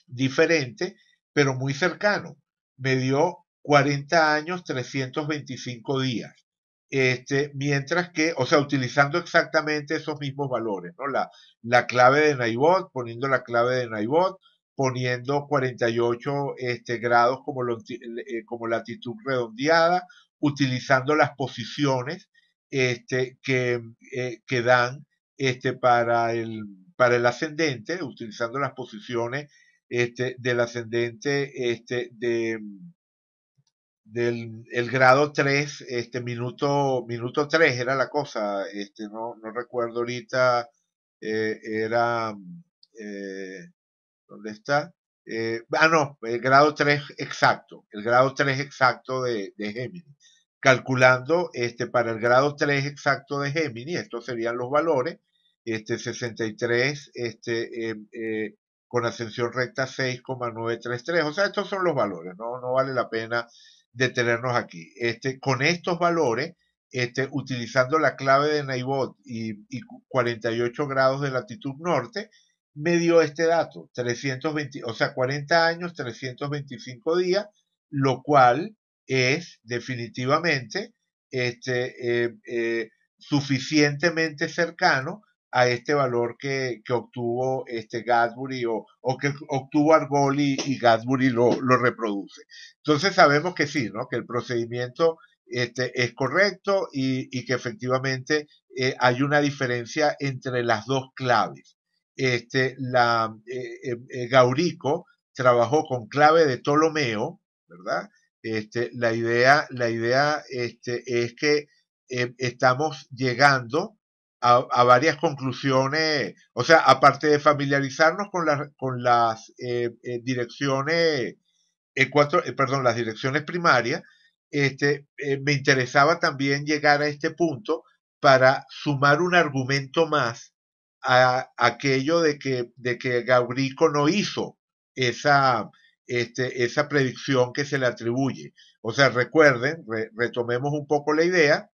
diferente, pero muy cercano. Me dio 40 años, 325 días este, mientras que, o sea, utilizando exactamente esos mismos valores, ¿no? La, la clave de Naibot, poniendo la clave de Naibot, poniendo 48 este, grados eh, como, latitud redondeada, utilizando las posiciones este, que, eh, que dan este, para, el, para el ascendente, utilizando las posiciones este, del ascendente este, de, del el grado 3, este minuto minuto 3 era la cosa, este no, no recuerdo ahorita eh, era mm, eh, ¿dónde está? Eh, ah no, el grado 3 exacto, el grado 3 exacto de, de Calculando este para el grado 3 exacto de Géminis, estos serían los valores, este 63 este em, eh, con ascensión recta 6,933, o sea, estos son los valores, no no vale la pena detenernos aquí. Este, con estos valores, este, utilizando la clave de Naibot y, 48 grados de latitud norte, me dio este dato, 320, o sea, 40 años, 325 días, lo cual es definitivamente este, eh, eh, suficientemente cercano a este valor que, obtuvo este Gadbury o, que obtuvo Argoli y Gadbury lo, reproduce. Entonces sabemos que sí, ¿no? que el procedimiento este, es correcto y, que efectivamente eh, hay una diferencia entre las dos claves. Este, la, eh, eh, Gaurico trabajó con clave de Ptolomeo, ¿verdad? Este, la idea, la idea este, es que estamos llegando a, varias conclusiones, o sea, aparte de familiarizarnos con, las con las eh, eh, direcciones, eh, cuatro, perdón, las direcciones primarias, este, me interesaba también llegar a este punto para sumar un argumento más a, aquello de que, de que Gabrico no hizo esa, este, esa predicción que se le atribuye. O sea, recuerden, retomemos un poco la idea,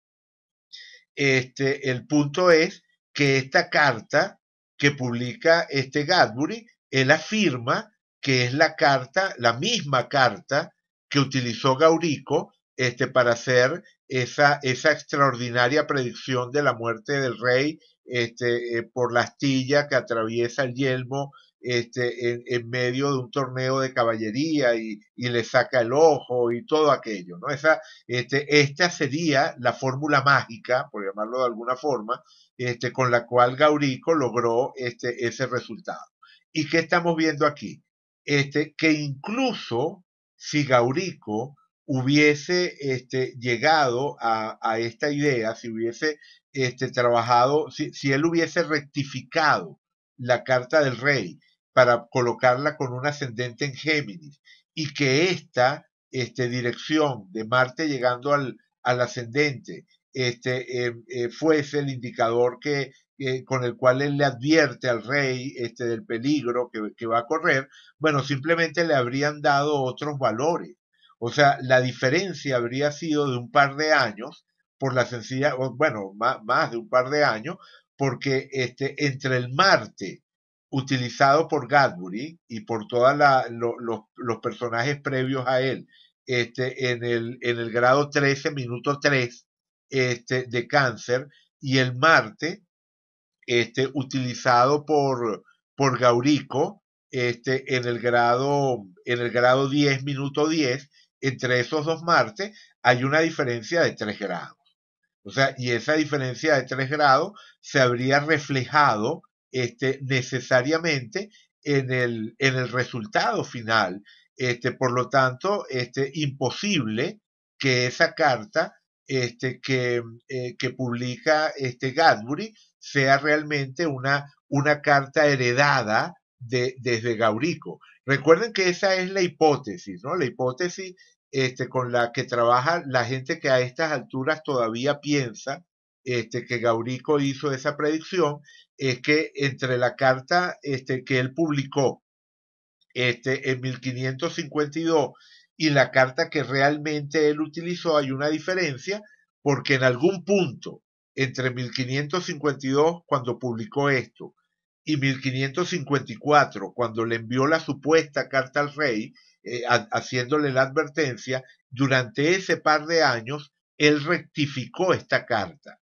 este, el punto es que esta carta que publica este Gadbury, él afirma que es la carta, la misma carta que utilizó Gaurico este, para hacer esa, esa extraordinaria predicción de la muerte del rey este, eh, por la astilla que atraviesa el yelmo este, en, medio de un torneo de caballería y, le saca el ojo y todo aquello, ¿no? Este, esta sería la fórmula mágica, por llamarlo de alguna forma, este, con la cual Gaurico logró este, ese resultado. ¿Y qué estamos viendo aquí? Este, que incluso si Gaurico hubiese este, llegado a, esta idea, si hubiese este, trabajado, si él hubiese rectificado la carta del rey para colocarla con un ascendente en Géminis y que esta este, dirección de Marte llegando al, ascendente este, em, eh, fuese el indicador que, con el cual él le advierte al rey este, del peligro que, va a correr, bueno, simplemente le habrían dado otros valores. O sea, la diferencia habría sido de un par de años, por la sencilla, bueno, más, de un par de años, porque este, entre el Marte utilizado por Gadbury y por todos los personajes previos a él, este, en, el, en el grado 13, minuto 3 este, de cáncer, y el Marte, este, utilizado por, por Gaurico este, en, el grado, en el grado 10, minuto 10, entre esos dos Martes hay una diferencia de 3 grados. O sea, y esa diferencia de 3 grados se habría reflejado este, necesariamente en el, resultado final. Este, por lo tanto, este, imposible que esa carta este, que, eh, publica este Gadbury sea realmente una, una carta heredada de, desde Gaurico. Recuerden que esa es la hipótesis, ¿no? La hipótesis este, con la que trabaja la gente que a estas alturas todavía piensa este, que Gaurico hizo esa predicción es que entre la carta este, que él publicó este, en 1552 y la carta que realmente él utilizó hay una diferencia porque en algún punto entre 1552 cuando publicó esto y 1554 cuando le envió la supuesta carta al rey eh, haciéndole la advertencia durante ese par de años él rectificó esta carta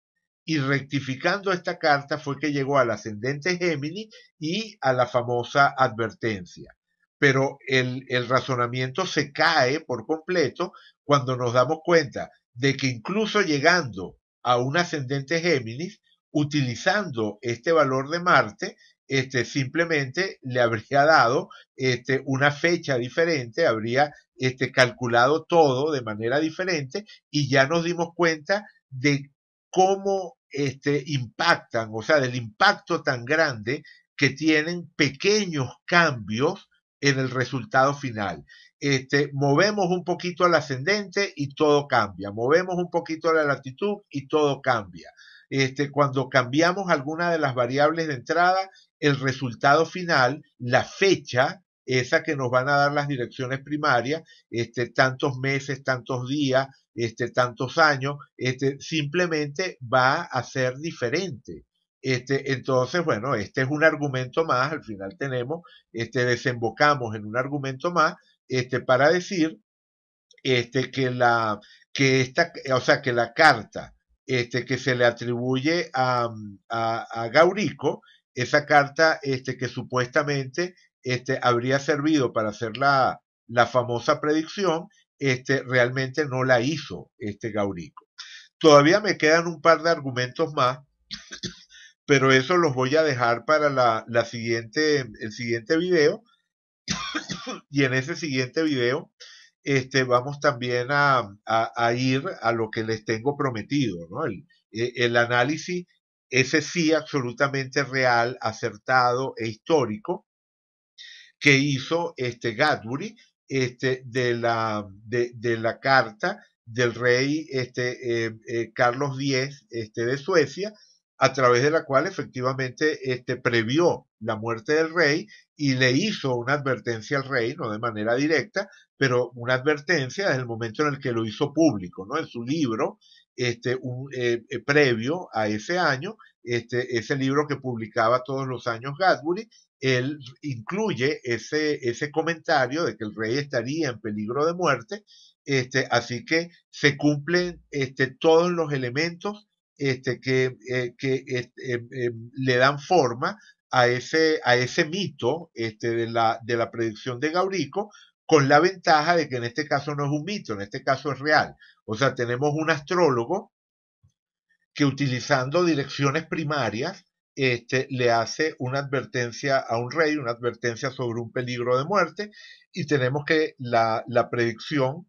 y rectificando esta carta fue que llegó al ascendente Géminis y a la famosa advertencia. Pero el, el razonamiento se cae por completo cuando nos damos cuenta de que incluso llegando a un ascendente Géminis, utilizando este valor de Marte, este, simplemente le habría dado este, una fecha diferente, habría este, calculado todo de manera diferente y ya nos dimos cuenta de cómo este, impactan, o sea, del impacto tan grande que tienen pequeños cambios en el resultado final. Este, movemos un poquito al ascendente y todo cambia, movemos un poquito a la latitud y todo cambia. Este, cuando cambiamos alguna de las variables de entrada, el resultado final, la fecha, esa que nos van a dar las direcciones primarias, este, tantos meses, tantos días, este, tantos años, este, simplemente va a ser diferente. Este, entonces, bueno, este es un argumento más, al final tenemos, este, desembocamos en un argumento más, este, para decir este, que, la, que, esta, o sea, que la carta este, que se le atribuye a, a, Gaurico, esa carta este, que supuestamente este, habría servido para hacer la, la famosa predicción, este, realmente no la hizo este Gaurico. Todavía me quedan un par de argumentos más, [coughs] pero eso los voy a dejar para la, siguiente, el siguiente video. [coughs] y en ese siguiente video este, vamos también a, ir a lo que les tengo prometido, e, el, análisis, ese sí absolutamente real, acertado e histórico que hizo este este, de, la, de, la carta del rey este, eh, eh, Carlos X este, de Suecia, a través de la cual efectivamente este, previó la muerte del rey y le hizo una advertencia al rey, no de manera directa, pero una advertencia desde el momento en el que lo hizo público, ¿no? En su libro, este, eh, previo a ese año, este, ese libro que publicaba todos los años Gadbury él incluye ese, ese comentario de que el rey estaría en peligro de muerte, este, así que se cumplen este, todos los elementos este, que, eh, em, em, le dan forma a ese, a ese mito este, de, la, de la predicción de Gaurico, con la ventaja de que en este caso no es un mito, en este caso es real. O sea, tenemos un astrólogo que utilizando direcciones primarias este, le hace una advertencia a un rey, una advertencia sobre un peligro de muerte, y tenemos que la, predicción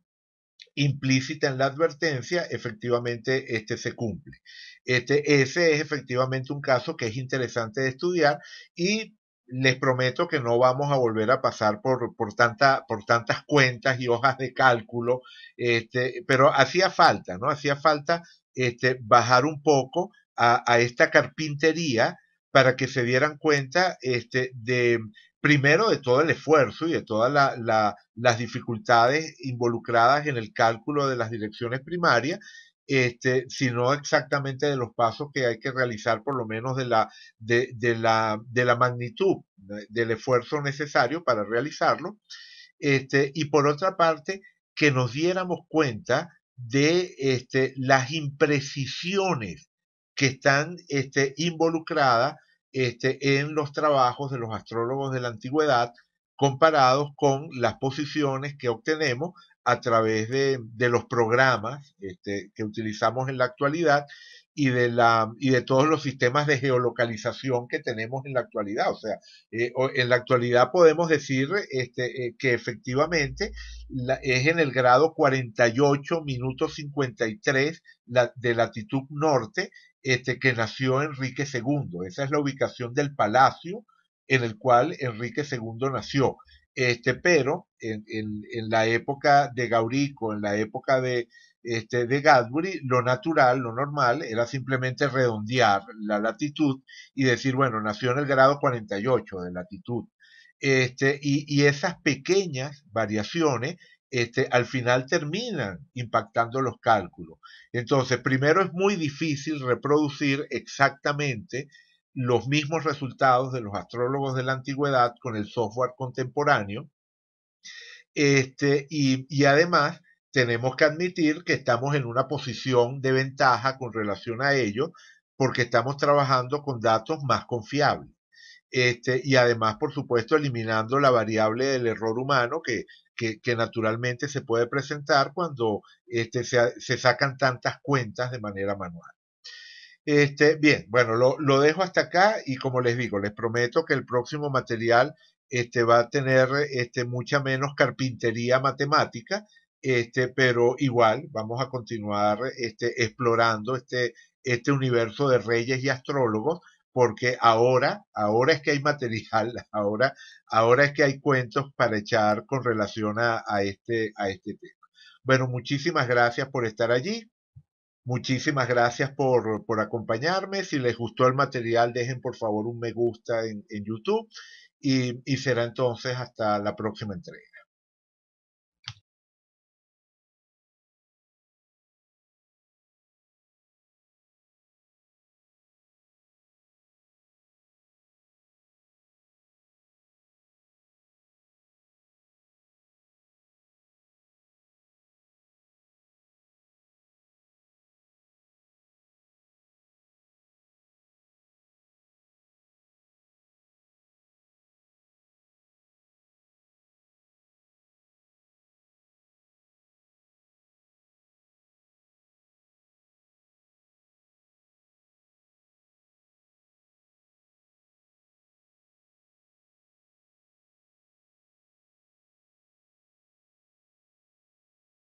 implícita en la advertencia efectivamente este, se cumple. Este, ese es efectivamente un caso que es interesante de estudiar y les prometo que no vamos a volver a pasar por, por tantas cuentas y hojas de cálculo, este, pero hacía falta, ¿no? Hacía falta este, bajar un poco a, esta carpintería para que se dieran cuenta este, de, primero, de todo el esfuerzo y de todas las dificultades involucradas en el cálculo de las direcciones primarias, este, sino exactamente de los pasos que hay que realizar, por lo menos de la, de, la, de la magnitud del esfuerzo necesario para realizarlo. Este, y por otra parte, que nos diéramos cuenta de este, las imprecisiones que están este, involucradas este, en los trabajos de los astrólogos de la antigüedad comparados con las posiciones que obtenemos a través de, los programas este, que utilizamos en la actualidad y de, todos los sistemas de geolocalización que tenemos en la actualidad. O sea, eh, en la actualidad podemos decir eh, que efectivamente es en el grado 48 minutos 53 de latitud norte este, que nació Enrique II. Esa es la ubicación del palacio en el cual Enrique II nació. Este, pero en, la época de Gaurico, en la época de, este, de Gadbury, lo natural, lo normal, era simplemente redondear la latitud y decir, bueno, nació en el grado 48 de latitud. Este, y esas pequeñas variaciones este, al final terminan impactando los cálculos. Entonces, primero es muy difícil reproducir exactamente los mismos resultados de los astrólogos de la antigüedad con el software contemporáneo. Este, y, además, tenemos que admitir que estamos en una posición de ventaja con relación a ello, porque estamos trabajando con datos más confiables. Este, y además, por supuesto, eliminando la variable del error humano, que que, naturalmente se puede presentar cuando este, se, sacan tantas cuentas de manera manual. Este, bien, bueno, lo, dejo hasta acá y como les digo, les prometo que el próximo material este, va a tener este, mucha menos carpintería matemática, este, pero igual vamos a continuar este, explorando este, este universo de reyes y astrólogos porque ahora, ahora es que hay material, [laughs] ahora, ahora es que hay cuentos para echar con relación a, este, a este tema. Bueno, muchísimas gracias por estar allí. Muchísimas gracias por, por, acompañarme. Si les gustó el material, dejen por favor un me gusta en, YouTube y, y será entonces hasta la próxima entrega.